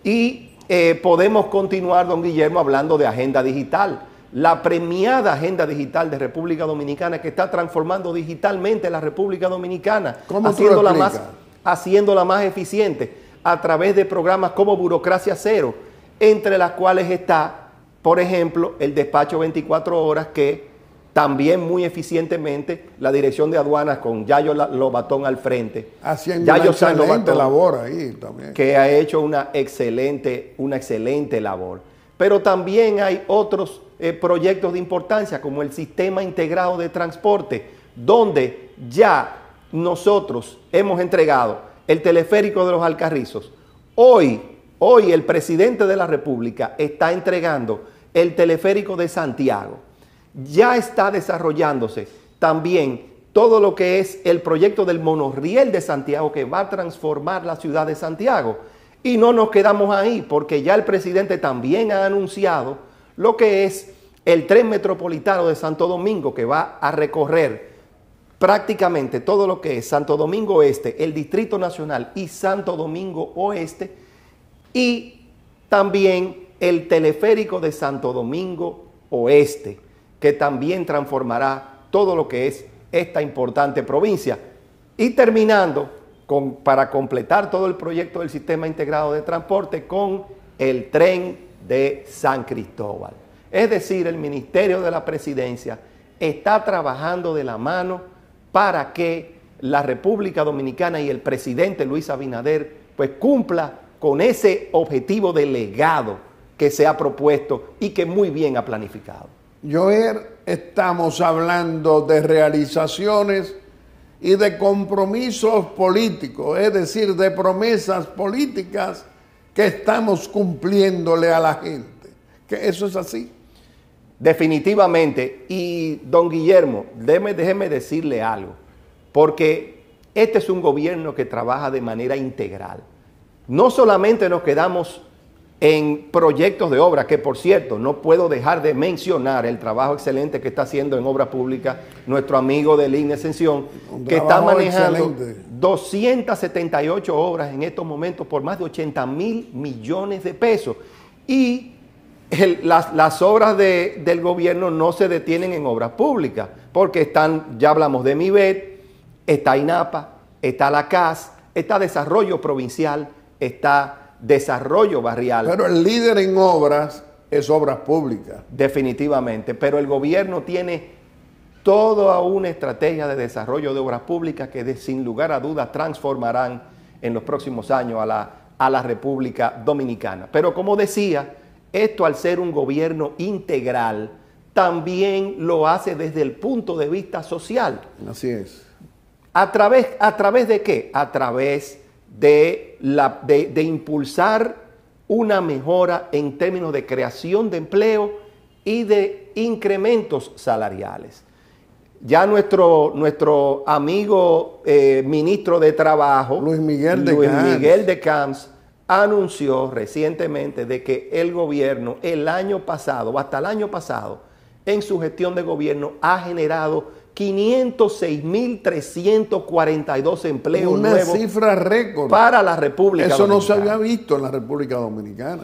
[SPEAKER 3] Y eh, podemos continuar, don Guillermo, hablando de agenda digital. La premiada agenda digital de República Dominicana que está transformando digitalmente la República Dominicana, haciéndola más, haciéndola más eficiente a través de programas como Burocracia Cero, entre las cuales está, por ejemplo, el despacho 24 horas que también muy eficientemente la dirección de aduanas con Yayo Lobatón al frente. Haciendo una excelente labor ahí también. Que ha hecho una excelente, una excelente labor. Pero también hay otros eh, proyectos de importancia como el sistema integrado de transporte, donde ya nosotros hemos entregado el teleférico de los Alcarrizos. Hoy, hoy el presidente de la República está entregando el teleférico de Santiago ya está desarrollándose también todo lo que es el proyecto del monorriel de Santiago que va a transformar la ciudad de Santiago. Y no nos quedamos ahí porque ya el presidente también ha anunciado lo que es el tren metropolitano de Santo Domingo que va a recorrer prácticamente todo lo que es Santo Domingo Este, el Distrito Nacional y Santo Domingo Oeste y también el teleférico de Santo Domingo Oeste que también transformará todo lo que es esta importante provincia. Y terminando, para completar todo el proyecto del sistema integrado de transporte, con el tren de San Cristóbal. Es decir, el Ministerio de la Presidencia está trabajando de la mano para que la República Dominicana y el presidente Luis Abinader pues cumpla con ese objetivo de legado que se ha propuesto y que muy bien ha planificado.
[SPEAKER 1] Yoer, estamos hablando de realizaciones y de compromisos políticos, es decir, de promesas políticas que estamos cumpliéndole a la gente.
[SPEAKER 3] Que eso es así. Definitivamente. Y don Guillermo, déjeme, déjeme decirle algo, porque este es un gobierno que trabaja de manera integral. No solamente nos quedamos en proyectos de obra, que por cierto, no puedo dejar de mencionar el trabajo excelente que está haciendo en obra pública nuestro amigo de INE Ascensión, que está manejando 278 obras en estos momentos por más de 80 mil millones de pesos. Y las, obras del gobierno no se detienen en obras públicas, porque están, ya hablamos de MIBET, está INAPA, está la CAS, está Desarrollo Provincial, está desarrollo barrial. Pero el líder en obras es obras públicas. Definitivamente, pero el gobierno tiene toda una estrategia de desarrollo de obras públicas que sin lugar a dudas transformarán en los próximos años a la, a la República Dominicana. Pero como decía, esto al ser un gobierno integral, también lo hace desde el punto de vista social. Así es. ¿A través, a través de qué? A través de de, la, de, impulsar una mejora en términos de creación de empleo y de incrementos salariales. Ya nuestro, nuestro amigo eh, ministro de Trabajo, Luis Miguel de, Camps. Miguel de Camps, anunció recientemente de que el gobierno el año pasado, o hasta el año pasado, en su gestión de gobierno ha generado 506.342 empleos Una cifra récord. Para la República Eso no se había visto en la República Dominicana.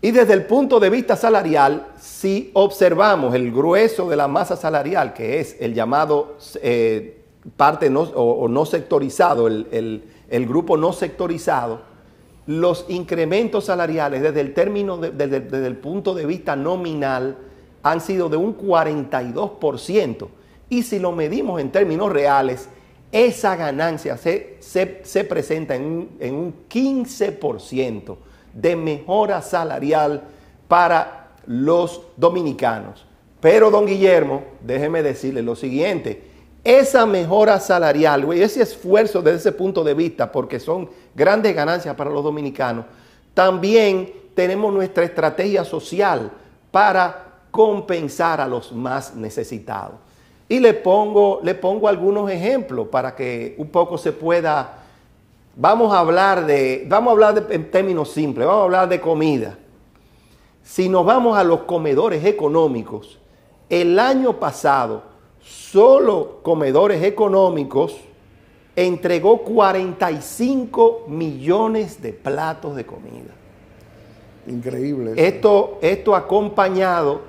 [SPEAKER 3] Y desde el punto de vista salarial, si observamos el grueso de la masa salarial, que es el llamado eh, parte o, no sectorizado, el, grupo no sectorizado, los incrementos salariales desde el término, desde, desde el punto de vista nominal, han sido de un 42%. Y si lo medimos en términos reales, esa ganancia se, presenta en un, en un 15% de mejora salarial para los dominicanos. Pero, don Guillermo, déjeme decirle lo siguiente. Esa mejora salarial, ese esfuerzo desde ese punto de vista, porque son grandes ganancias para los dominicanos, también tenemos nuestra estrategia social para compensar a los más necesitados. Y le pongo, le pongo algunos ejemplos para que un poco se pueda... Vamos a hablar de, vamos a hablar de, en términos simples, vamos a hablar de comida. Si nos vamos a los comedores económicos, el año pasado, solo comedores económicos entregó 45 millones de platos de comida.
[SPEAKER 1] Increíble.
[SPEAKER 3] Esto, esto acompañado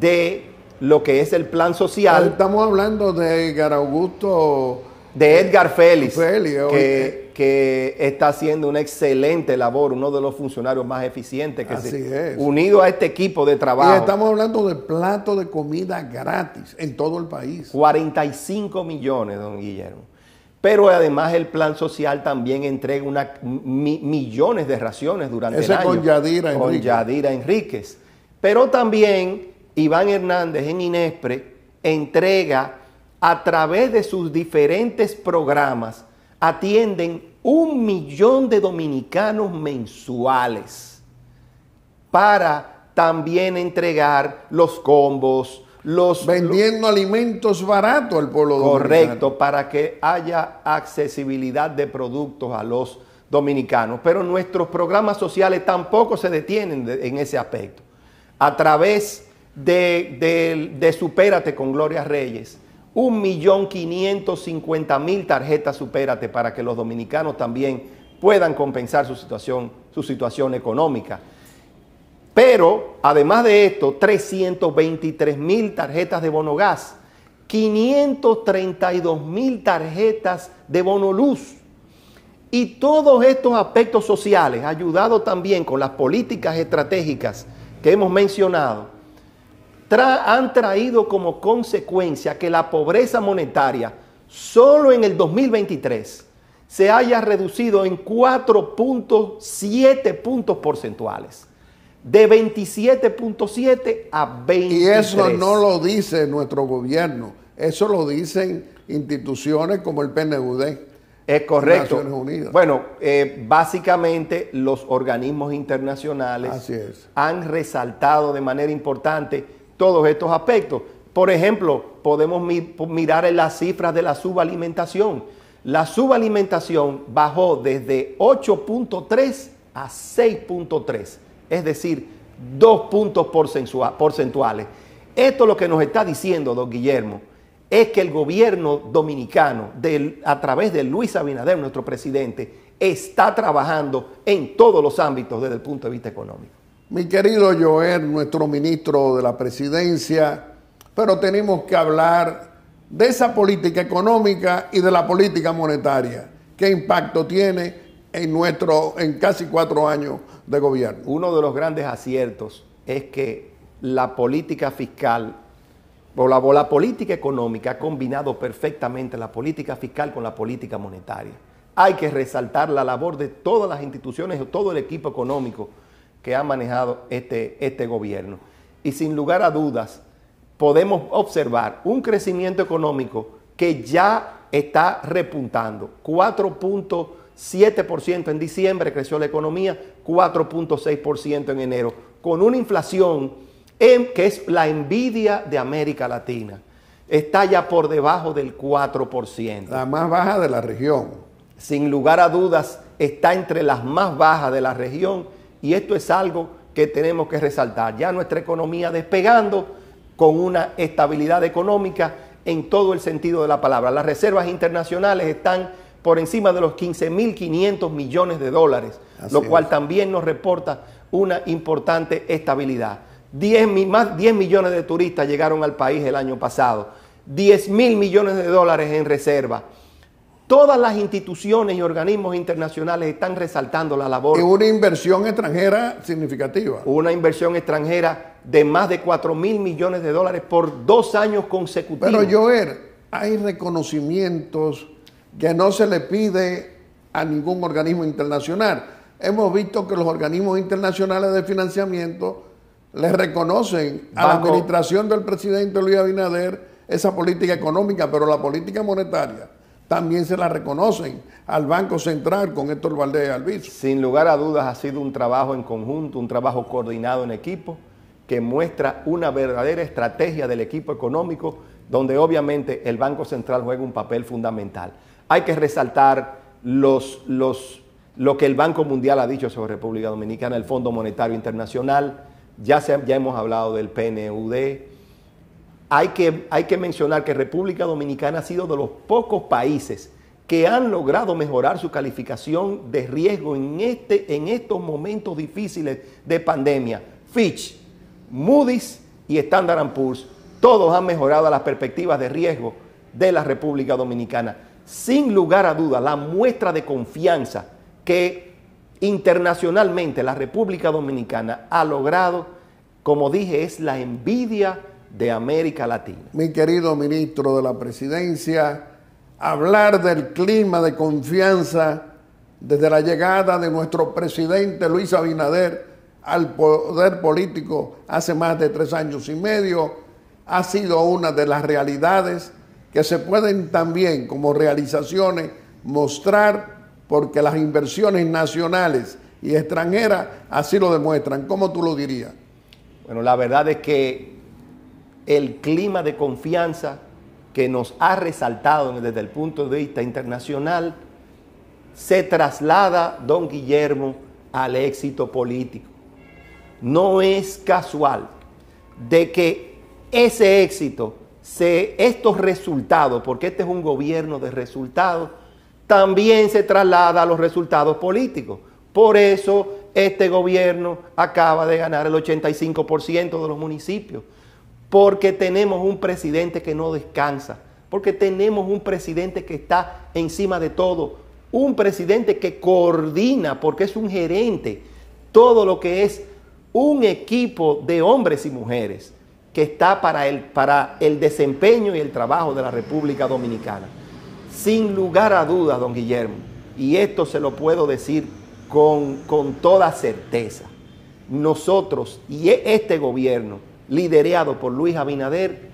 [SPEAKER 3] de lo que es el plan social. Estamos hablando de Edgar Augusto. De Edgar Félix, Félix que, que, está haciendo una excelente labor, uno de los funcionarios más eficientes que Así se unido a este equipo de trabajo. Y estamos
[SPEAKER 1] hablando de plato de comida gratis
[SPEAKER 3] en todo el país. 45 millones, don Guillermo. Pero además el plan social también entrega una, millones de raciones durante el año. Con Yadira Enríquez. Con Yadira Enríquez. Pero también Iván Hernández en Inespre entrega a través de sus diferentes programas, atienden un millón de dominicanos mensuales para también entregar los combos, los... Vendiendo alimentos baratos al pueblo Correcto, para que haya accesibilidad de productos a los dominicanos. Pero nuestros programas sociales tampoco se detienen en ese aspecto. A través de, de, Supérate con Gloria Reyes, 1.550.000 tarjetas Supérate para que los dominicanos también puedan compensar su situación, su situación económica. Pero, además de esto, 323.000 tarjetas de bono gas, 532.000 tarjetas de bono luz. Y todos estos aspectos sociales, ayudado también con las políticas estratégicas que hemos mencionado, han traído como consecuencia que la pobreza monetaria solo en el 2023 se haya reducido en 4.7 puntos porcentuales. De 27.7 a 23. Y eso no lo dice nuestro gobierno, eso lo
[SPEAKER 1] dicen instituciones como el PNUD. Es correcto. Naciones Unidas.
[SPEAKER 3] Bueno, eh, básicamente los organismos internacionales han resaltado de manera importante todos estos aspectos. Por ejemplo, podemos mirar en las cifras de la subalimentación. La subalimentación bajó desde 8.3 a 6.3, es decir, dos puntos porcentuales. Esto lo que nos está diciendo, don Guillermo, es que el gobierno dominicano, a través de Luis Abinader, nuestro presidente, está trabajando en todos los ámbitos desde el punto de vista económico.
[SPEAKER 1] Mi querido Joel, nuestro ministro de la presidencia, pero tenemos que hablar de esa política económica y de la política monetaria. ¿Qué impacto tiene
[SPEAKER 3] en, nuestro, en casi cuatro años de gobierno? Uno de los grandes aciertos es que la política fiscal o la, la política económica ha combinado perfectamente la política fiscal con la política monetaria. Hay que resaltar la labor de todas las instituciones, todo el equipo económico que ha manejado este, este gobierno. Y sin lugar a dudas, podemos observar un crecimiento económico que ya está repuntando. 4.7% en diciembre creció la economía, 4.6% en enero, con una inflación que es la envidia de América Latina. Está ya por debajo del 4%. La más baja de la región. Sin lugar a dudas, está entre las más bajas de la región y esto es algo que tenemos que resaltar. Ya nuestra economía despegando con una estabilidad económica en todo el sentido de la palabra. Las reservas internacionales están por encima de los 15.500 millones de dólares, lo cual también nos reporta una importante estabilidad. 10, más 10 millones de turistas llegaron al país el año pasado, 10 mil millones de dólares en reserva. Todas las instituciones y organismos internacionales están resaltando la labor. Y una inversión extranjera significativa. Una inversión extranjera de más de 4 mil millones de dólares por dos años consecutivos. Pero Joel,
[SPEAKER 1] hay reconocimientos que no se le pide a ningún organismo internacional. Hemos visto que los organismos internacionales de financiamiento le reconocen a la administración del presidente Luis Abinader esa política económica, pero
[SPEAKER 3] la política monetaria también se la reconocen al Banco Central con Héctor Valdés Alviso. Sin lugar a dudas ha sido un trabajo en conjunto, un trabajo coordinado en equipo que muestra una verdadera estrategia del equipo económico donde obviamente el Banco Central juega un papel fundamental. Hay que resaltar los, los, lo que el Banco Mundial ha dicho sobre República Dominicana, el Fondo Monetario Internacional, ya, ya hemos hablado del PNUD, hay que, hay que mencionar que República Dominicana ha sido de los pocos países que han logrado mejorar su calificación de riesgo en, este, en estos momentos difíciles de pandemia. Fitch, Moody's y Standard Poor's, todos han mejorado las perspectivas de riesgo de la República Dominicana. Sin lugar a duda, la muestra de confianza que internacionalmente la República Dominicana ha logrado, como dije, es la envidia de América Latina.
[SPEAKER 1] Mi querido ministro de la Presidencia, hablar del clima de confianza desde la llegada de nuestro presidente Luis Abinader al poder político hace más de tres años y medio, ha sido una de las realidades que se pueden también como realizaciones mostrar porque las inversiones nacionales y extranjeras así lo demuestran. ¿Cómo tú lo dirías? Bueno,
[SPEAKER 3] la verdad es que el clima de confianza que nos ha resaltado desde el punto de vista internacional, se traslada don Guillermo al éxito político. No es casual de que ese éxito, estos resultados, porque este es un gobierno de resultados, también se traslada a los resultados políticos. Por eso este gobierno acaba de ganar el 85% de los municipios porque tenemos un presidente que no descansa, porque tenemos un presidente que está encima de todo, un presidente que coordina, porque es un gerente, todo lo que es un equipo de hombres y mujeres que está para el, para el desempeño y el trabajo de la República Dominicana. Sin lugar a dudas, don Guillermo, y esto se lo puedo decir con, con toda certeza, nosotros y e, este gobierno liderado por Luis Abinader,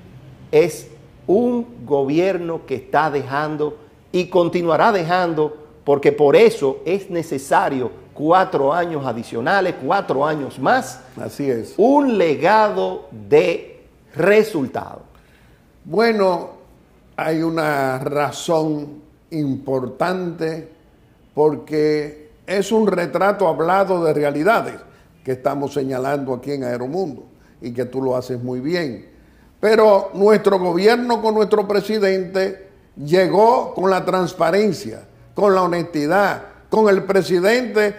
[SPEAKER 3] es un gobierno que está dejando y continuará dejando, porque por eso es necesario cuatro años adicionales, cuatro años más. Así es. Un legado de resultado. Bueno, hay
[SPEAKER 1] una razón importante porque es un retrato hablado de realidades que estamos señalando aquí en Aeromundo y que tú lo haces muy bien. Pero nuestro gobierno con nuestro presidente llegó con la transparencia, con la honestidad, con el presidente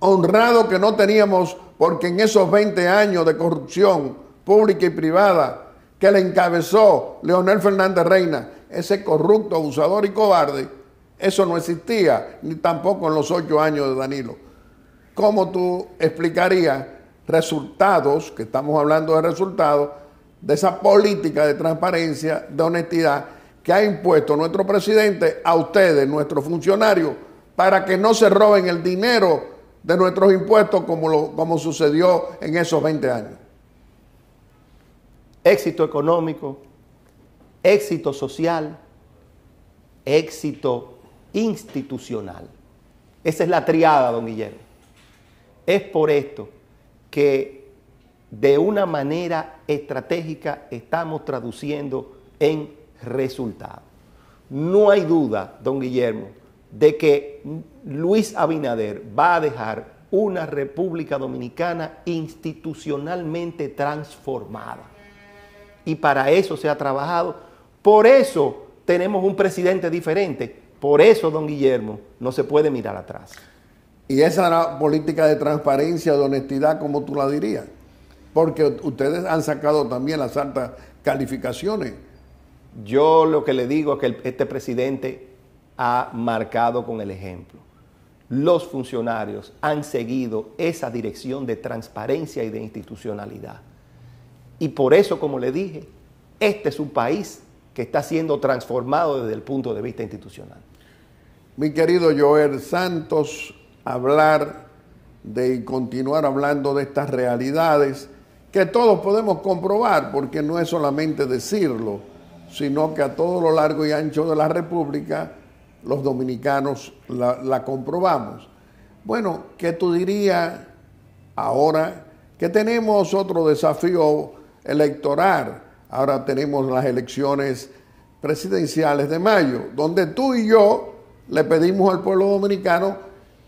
[SPEAKER 1] honrado que no teníamos porque en esos 20 años de corrupción pública y privada que le encabezó Leonel Fernández Reina, ese corrupto, abusador y cobarde, eso no existía, ni tampoco en los ocho años de Danilo. ¿Cómo tú explicarías resultados, que estamos hablando de resultados, de esa política de transparencia, de honestidad que ha impuesto nuestro presidente a ustedes, nuestros funcionarios, para que no se roben el dinero de nuestros impuestos como, lo, como sucedió en esos 20 años.
[SPEAKER 3] Éxito económico, éxito social, éxito institucional. Esa es la triada, don Guillermo. Es por esto que de una manera estratégica estamos traduciendo en resultados. No hay duda, don Guillermo, de que Luis Abinader va a dejar una República Dominicana institucionalmente transformada. Y para eso se ha trabajado. Por eso tenemos un presidente diferente. Por eso, don Guillermo, no se puede mirar atrás. Y esa era política de transparencia, de honestidad, como tú la dirías. Porque ustedes han sacado también las altas calificaciones. Yo lo que le digo es que este presidente ha marcado con el ejemplo. Los funcionarios han seguido esa dirección de transparencia y de institucionalidad. Y por eso, como le dije, este es un país que está siendo transformado desde el punto de vista institucional. Mi querido Joel Santos,
[SPEAKER 1] hablar de y continuar hablando de estas realidades que todos podemos comprobar, porque no es solamente decirlo, sino que a todo lo largo y ancho de la República los dominicanos la, comprobamos. Bueno, ¿qué tú dirías ahora que tenemos otro desafío electoral? Ahora tenemos las elecciones presidenciales de mayo, donde tú y yo le pedimos al pueblo dominicano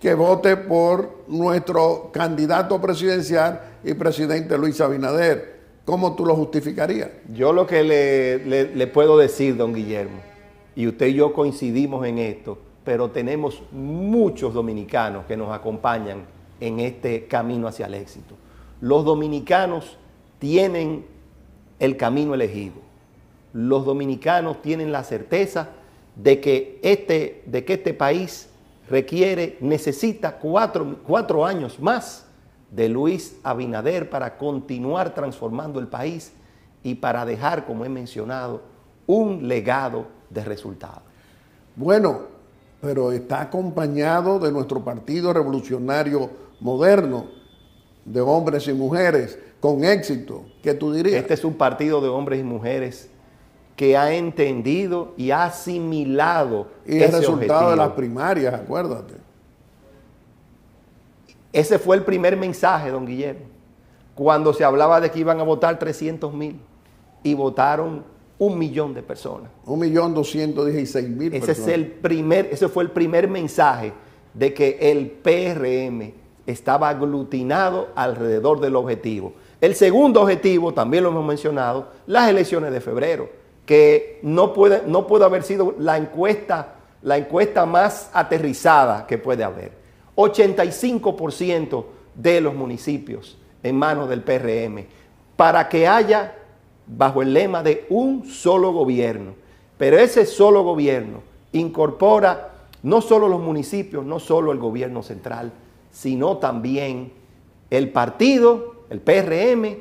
[SPEAKER 1] que vote por nuestro candidato presidencial y presidente Luis Abinader. ¿Cómo tú lo justificarías?
[SPEAKER 3] Yo lo que le, puedo decir, don Guillermo, y usted y yo coincidimos en esto, pero tenemos muchos dominicanos que nos acompañan en este camino hacia el éxito. Los dominicanos tienen el camino elegido. Los dominicanos tienen la certeza de que este, de que este país requiere, necesita cuatro, años más de Luis Abinader para continuar transformando el país y para dejar, como he mencionado, un legado de resultados. Bueno, pero está acompañado de nuestro Partido
[SPEAKER 1] Revolucionario Moderno, de hombres y mujeres, con éxito.
[SPEAKER 3] que tú dirías? Este es un partido de hombres y mujeres que ha entendido y ha asimilado. Y el resultado de las primarias, acuérdate. Ese fue el primer mensaje, don Guillermo, cuando se hablaba de que iban a votar 300 mil y votaron un millón de personas. Un millón 216 mil ese Es el primer, ese fue el primer mensaje de que el PRM estaba aglutinado alrededor del objetivo. El segundo objetivo, también lo hemos mencionado, las elecciones de febrero que no puede, no puede haber sido la encuesta, la encuesta más aterrizada que puede haber. 85% de los municipios en manos del PRM, para que haya, bajo el lema de un solo gobierno, pero ese solo gobierno incorpora no solo los municipios, no solo el gobierno central, sino también el partido, el PRM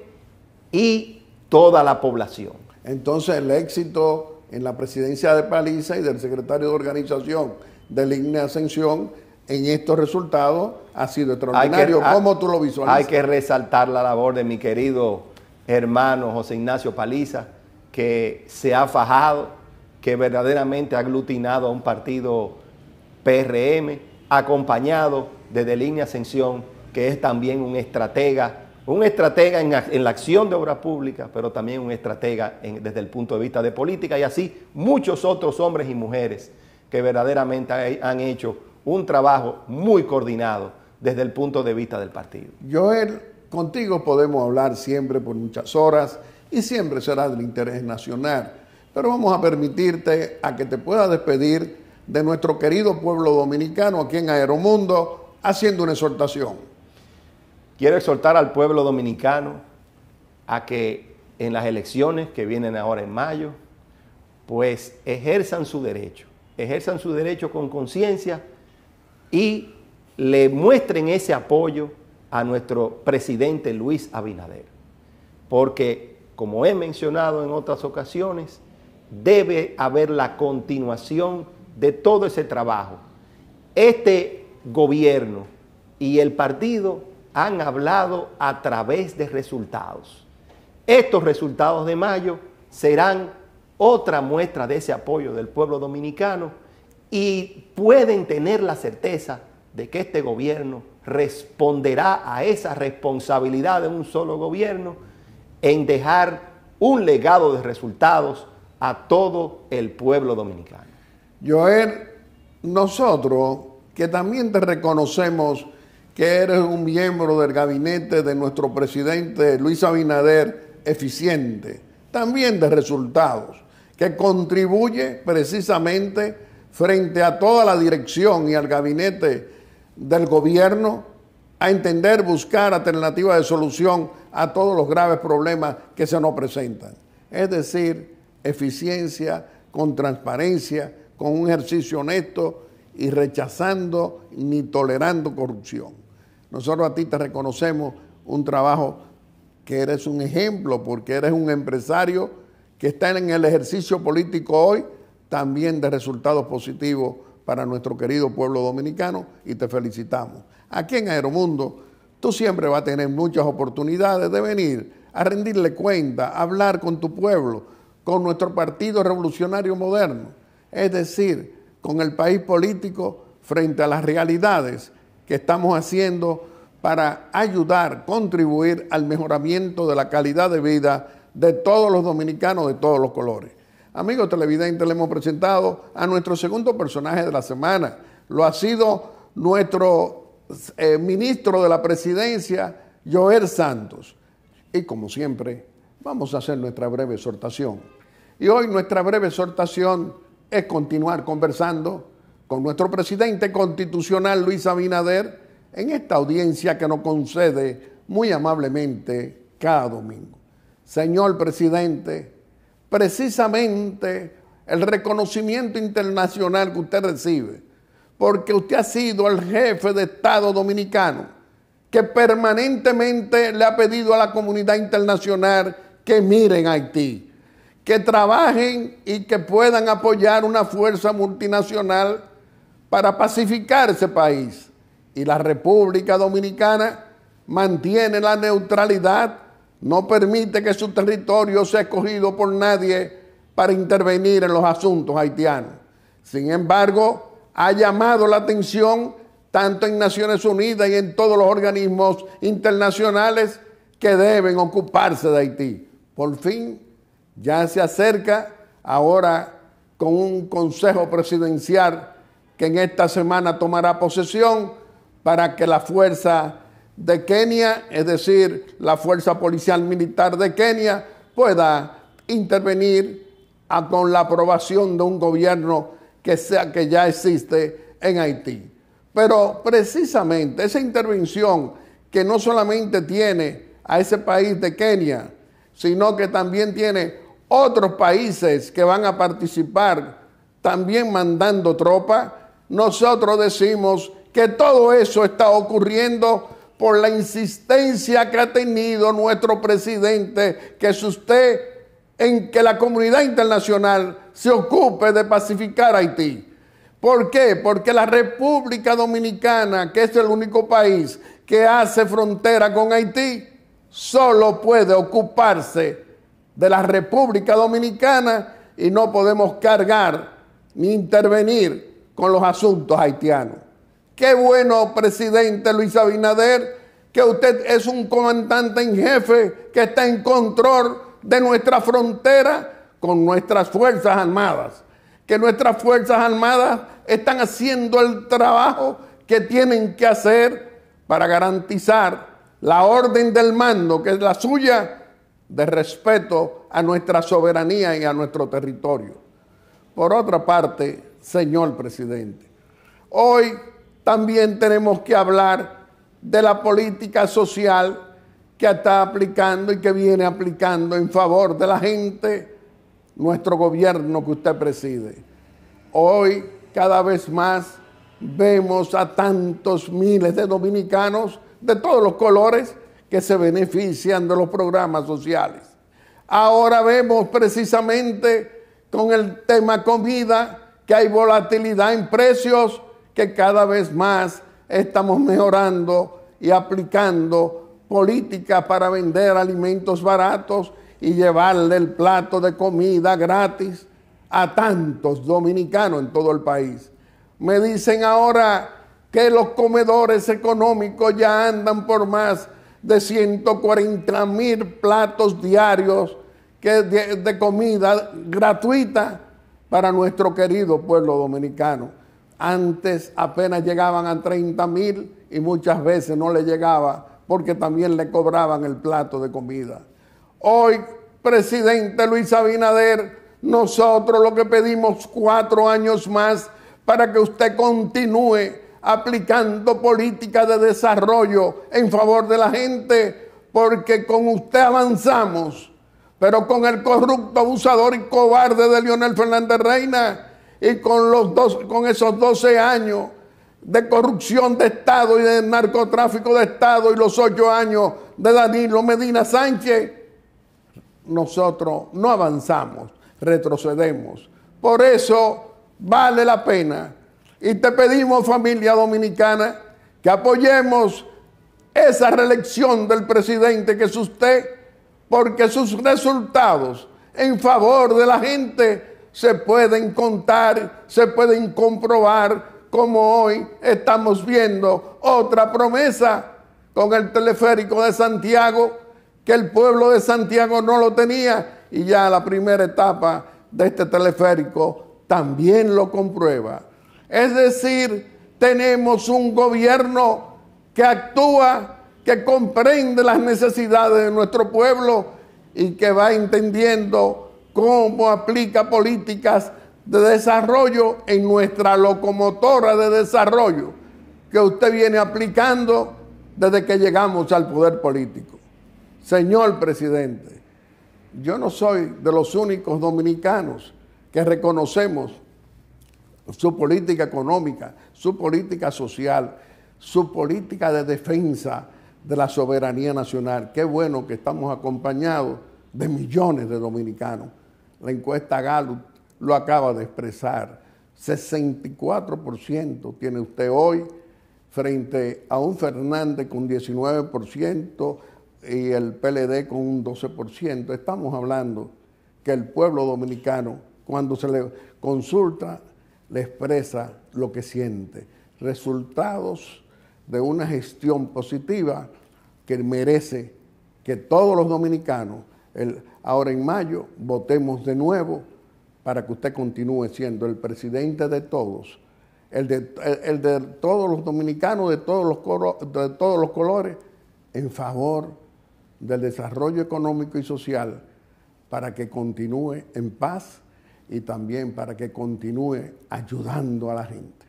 [SPEAKER 3] y toda la población. Entonces el éxito en la presidencia de
[SPEAKER 1] Paliza y del secretario de organización de línea Ascensión en estos resultados
[SPEAKER 3] ha sido extraordinario. ¿Cómo tú lo visualizas? Hay que resaltar la labor de mi querido hermano José Ignacio Paliza, que se ha fajado, que verdaderamente ha aglutinado a un partido PRM, acompañado de Línea Ascensión, que es también un estratega un estratega en, la acción de obras públicas, pero también un estratega desde el punto de vista de política y así muchos otros hombres y mujeres que verdaderamente han hecho un trabajo muy coordinado desde el punto de vista del partido.
[SPEAKER 1] Joel, contigo podemos hablar siempre por muchas horas y siempre será del interés nacional, pero vamos a permitirte a que te pueda despedir de nuestro querido pueblo dominicano aquí en Aeromundo haciendo
[SPEAKER 3] una exhortación. Quiero exhortar al pueblo dominicano a que en las elecciones que vienen ahora en mayo, pues ejerzan su derecho, ejerzan su derecho con conciencia y le muestren ese apoyo a nuestro presidente Luis Abinader. Porque, como he mencionado en otras ocasiones, debe haber la continuación de todo ese trabajo. Este gobierno y el partido han hablado a través de resultados. Estos resultados de mayo serán otra muestra de ese apoyo del pueblo dominicano y pueden tener la certeza de que este gobierno responderá a esa responsabilidad de un solo gobierno en dejar un legado de resultados a todo el pueblo dominicano.
[SPEAKER 1] Joel, nosotros que también te reconocemos que eres un miembro del gabinete de nuestro presidente Luis Abinader eficiente, también de resultados, que contribuye precisamente frente a toda la dirección y al gabinete del gobierno a entender, buscar alternativas de solución a todos los graves problemas que se nos presentan. Es decir, eficiencia con transparencia, con un ejercicio honesto y rechazando ni tolerando corrupción. Nosotros a ti te reconocemos un trabajo que eres un ejemplo, porque eres un empresario que está en el ejercicio político hoy, también de resultados positivos para nuestro querido pueblo dominicano, y te felicitamos. Aquí en Aeromundo, tú siempre vas a tener muchas oportunidades de venir a rendirle cuenta, a hablar con tu pueblo, con nuestro Partido Revolucionario Moderno, es decir, con el país político frente a las realidades que estamos haciendo para ayudar, contribuir al mejoramiento de la calidad de vida de todos los dominicanos de todos los colores. Amigos televidentes, le hemos presentado a nuestro segundo personaje de la semana. Lo ha sido nuestro eh, ministro de la presidencia, Joel Santos. Y como siempre, vamos a hacer nuestra breve exhortación. Y hoy nuestra breve exhortación es continuar conversando con nuestro presidente constitucional Luis Abinader en esta audiencia que nos concede muy amablemente cada domingo. Señor presidente, precisamente el reconocimiento internacional que usted recibe, porque usted ha sido el jefe de Estado dominicano que permanentemente le ha pedido a la comunidad internacional que miren a Haití, que trabajen y que puedan apoyar una fuerza multinacional para pacificar ese país. Y la República Dominicana mantiene la neutralidad, no permite que su territorio sea escogido por nadie para intervenir en los asuntos haitianos. Sin embargo, ha llamado la atención tanto en Naciones Unidas y en todos los organismos internacionales que deben ocuparse de Haití. Por fin, ya se acerca ahora con un consejo presidencial que en esta semana tomará posesión para que la fuerza de Kenia, es decir, la fuerza policial militar de Kenia, pueda intervenir con la aprobación de un gobierno que, sea, que ya existe en Haití. Pero precisamente esa intervención que no solamente tiene a ese país de Kenia, sino que también tiene otros países que van a participar, también mandando tropas, nosotros decimos que todo eso está ocurriendo por la insistencia que ha tenido nuestro presidente, que es usted en que la comunidad internacional se ocupe de pacificar Haití. ¿Por qué? Porque la República Dominicana, que es el único país que hace frontera con Haití, solo puede ocuparse de la República Dominicana y no podemos cargar ni intervenir con los asuntos haitianos. Qué bueno, presidente Luis Abinader, que usted es un comandante en jefe que está en control de nuestra frontera con nuestras Fuerzas Armadas. Que nuestras Fuerzas Armadas están haciendo el trabajo que tienen que hacer para garantizar la orden del mando, que es la suya, de respeto a nuestra soberanía y a nuestro territorio. Por otra parte, señor presidente. Hoy también tenemos que hablar de la política social que está aplicando y que viene aplicando en favor de la gente nuestro gobierno que usted preside. Hoy cada vez más vemos a tantos miles de dominicanos de todos los colores que se benefician de los programas sociales. Ahora vemos precisamente con el tema comida que hay volatilidad en precios, que cada vez más estamos mejorando y aplicando políticas para vender alimentos baratos y llevarle el plato de comida gratis a tantos dominicanos en todo el país. Me dicen ahora que los comedores económicos ya andan por más de 140 mil platos diarios de comida gratuita para nuestro querido pueblo dominicano. Antes apenas llegaban a 30 mil y muchas veces no le llegaba porque también le cobraban el plato de comida. Hoy, presidente Luis Abinader, nosotros lo que pedimos cuatro años más para que usted continúe aplicando políticas de desarrollo en favor de la gente, porque con usted avanzamos pero con el corrupto, abusador y cobarde de Leonel Fernández Reina y con, los dos, con esos 12 años de corrupción de Estado y de narcotráfico de Estado y los 8 años de Danilo Medina Sánchez, nosotros no avanzamos, retrocedemos. Por eso vale la pena y te pedimos familia dominicana que apoyemos esa reelección del presidente que es usted porque sus resultados en favor de la gente se pueden contar, se pueden comprobar, como hoy estamos viendo otra promesa con el teleférico de Santiago, que el pueblo de Santiago no lo tenía, y ya la primera etapa de este teleférico también lo comprueba. Es decir, tenemos un gobierno que actúa que comprende las necesidades de nuestro pueblo y que va entendiendo cómo aplica políticas de desarrollo en nuestra locomotora de desarrollo que usted viene aplicando desde que llegamos al poder político. Señor presidente, yo no soy de los únicos dominicanos que reconocemos su política económica, su política social, su política de defensa de la soberanía nacional. Qué bueno que estamos acompañados de millones de dominicanos. La encuesta Gallup lo acaba de expresar. 64% tiene usted hoy frente a un Fernández con 19% y el PLD con un 12%. Estamos hablando que el pueblo dominicano, cuando se le consulta, le expresa lo que siente. Resultados de una gestión positiva que merece que todos los dominicanos, el, ahora en mayo, votemos de nuevo para que usted continúe siendo el presidente de todos, el de, el, de todos los dominicanos, de todos los, de todos los colores, en favor del desarrollo económico y social, para que continúe en paz y también para que continúe ayudando a la gente.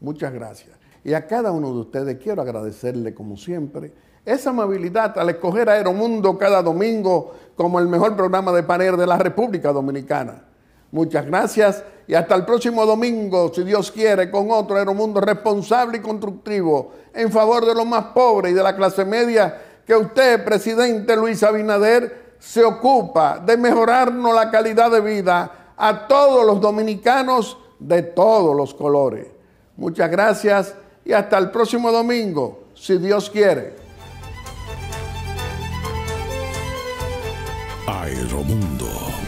[SPEAKER 1] Muchas gracias. Y a cada uno de ustedes quiero agradecerle como siempre esa amabilidad al escoger Aeromundo cada domingo como el mejor programa de panel de la República Dominicana. Muchas gracias y hasta el próximo domingo, si Dios quiere, con otro Aeromundo responsable y constructivo en favor de los más pobres y de la clase media que usted, presidente Luis Abinader, se ocupa de mejorarnos la calidad de vida a todos los dominicanos de todos los colores. Muchas gracias y hasta el próximo domingo, si Dios quiere. Aeromundo.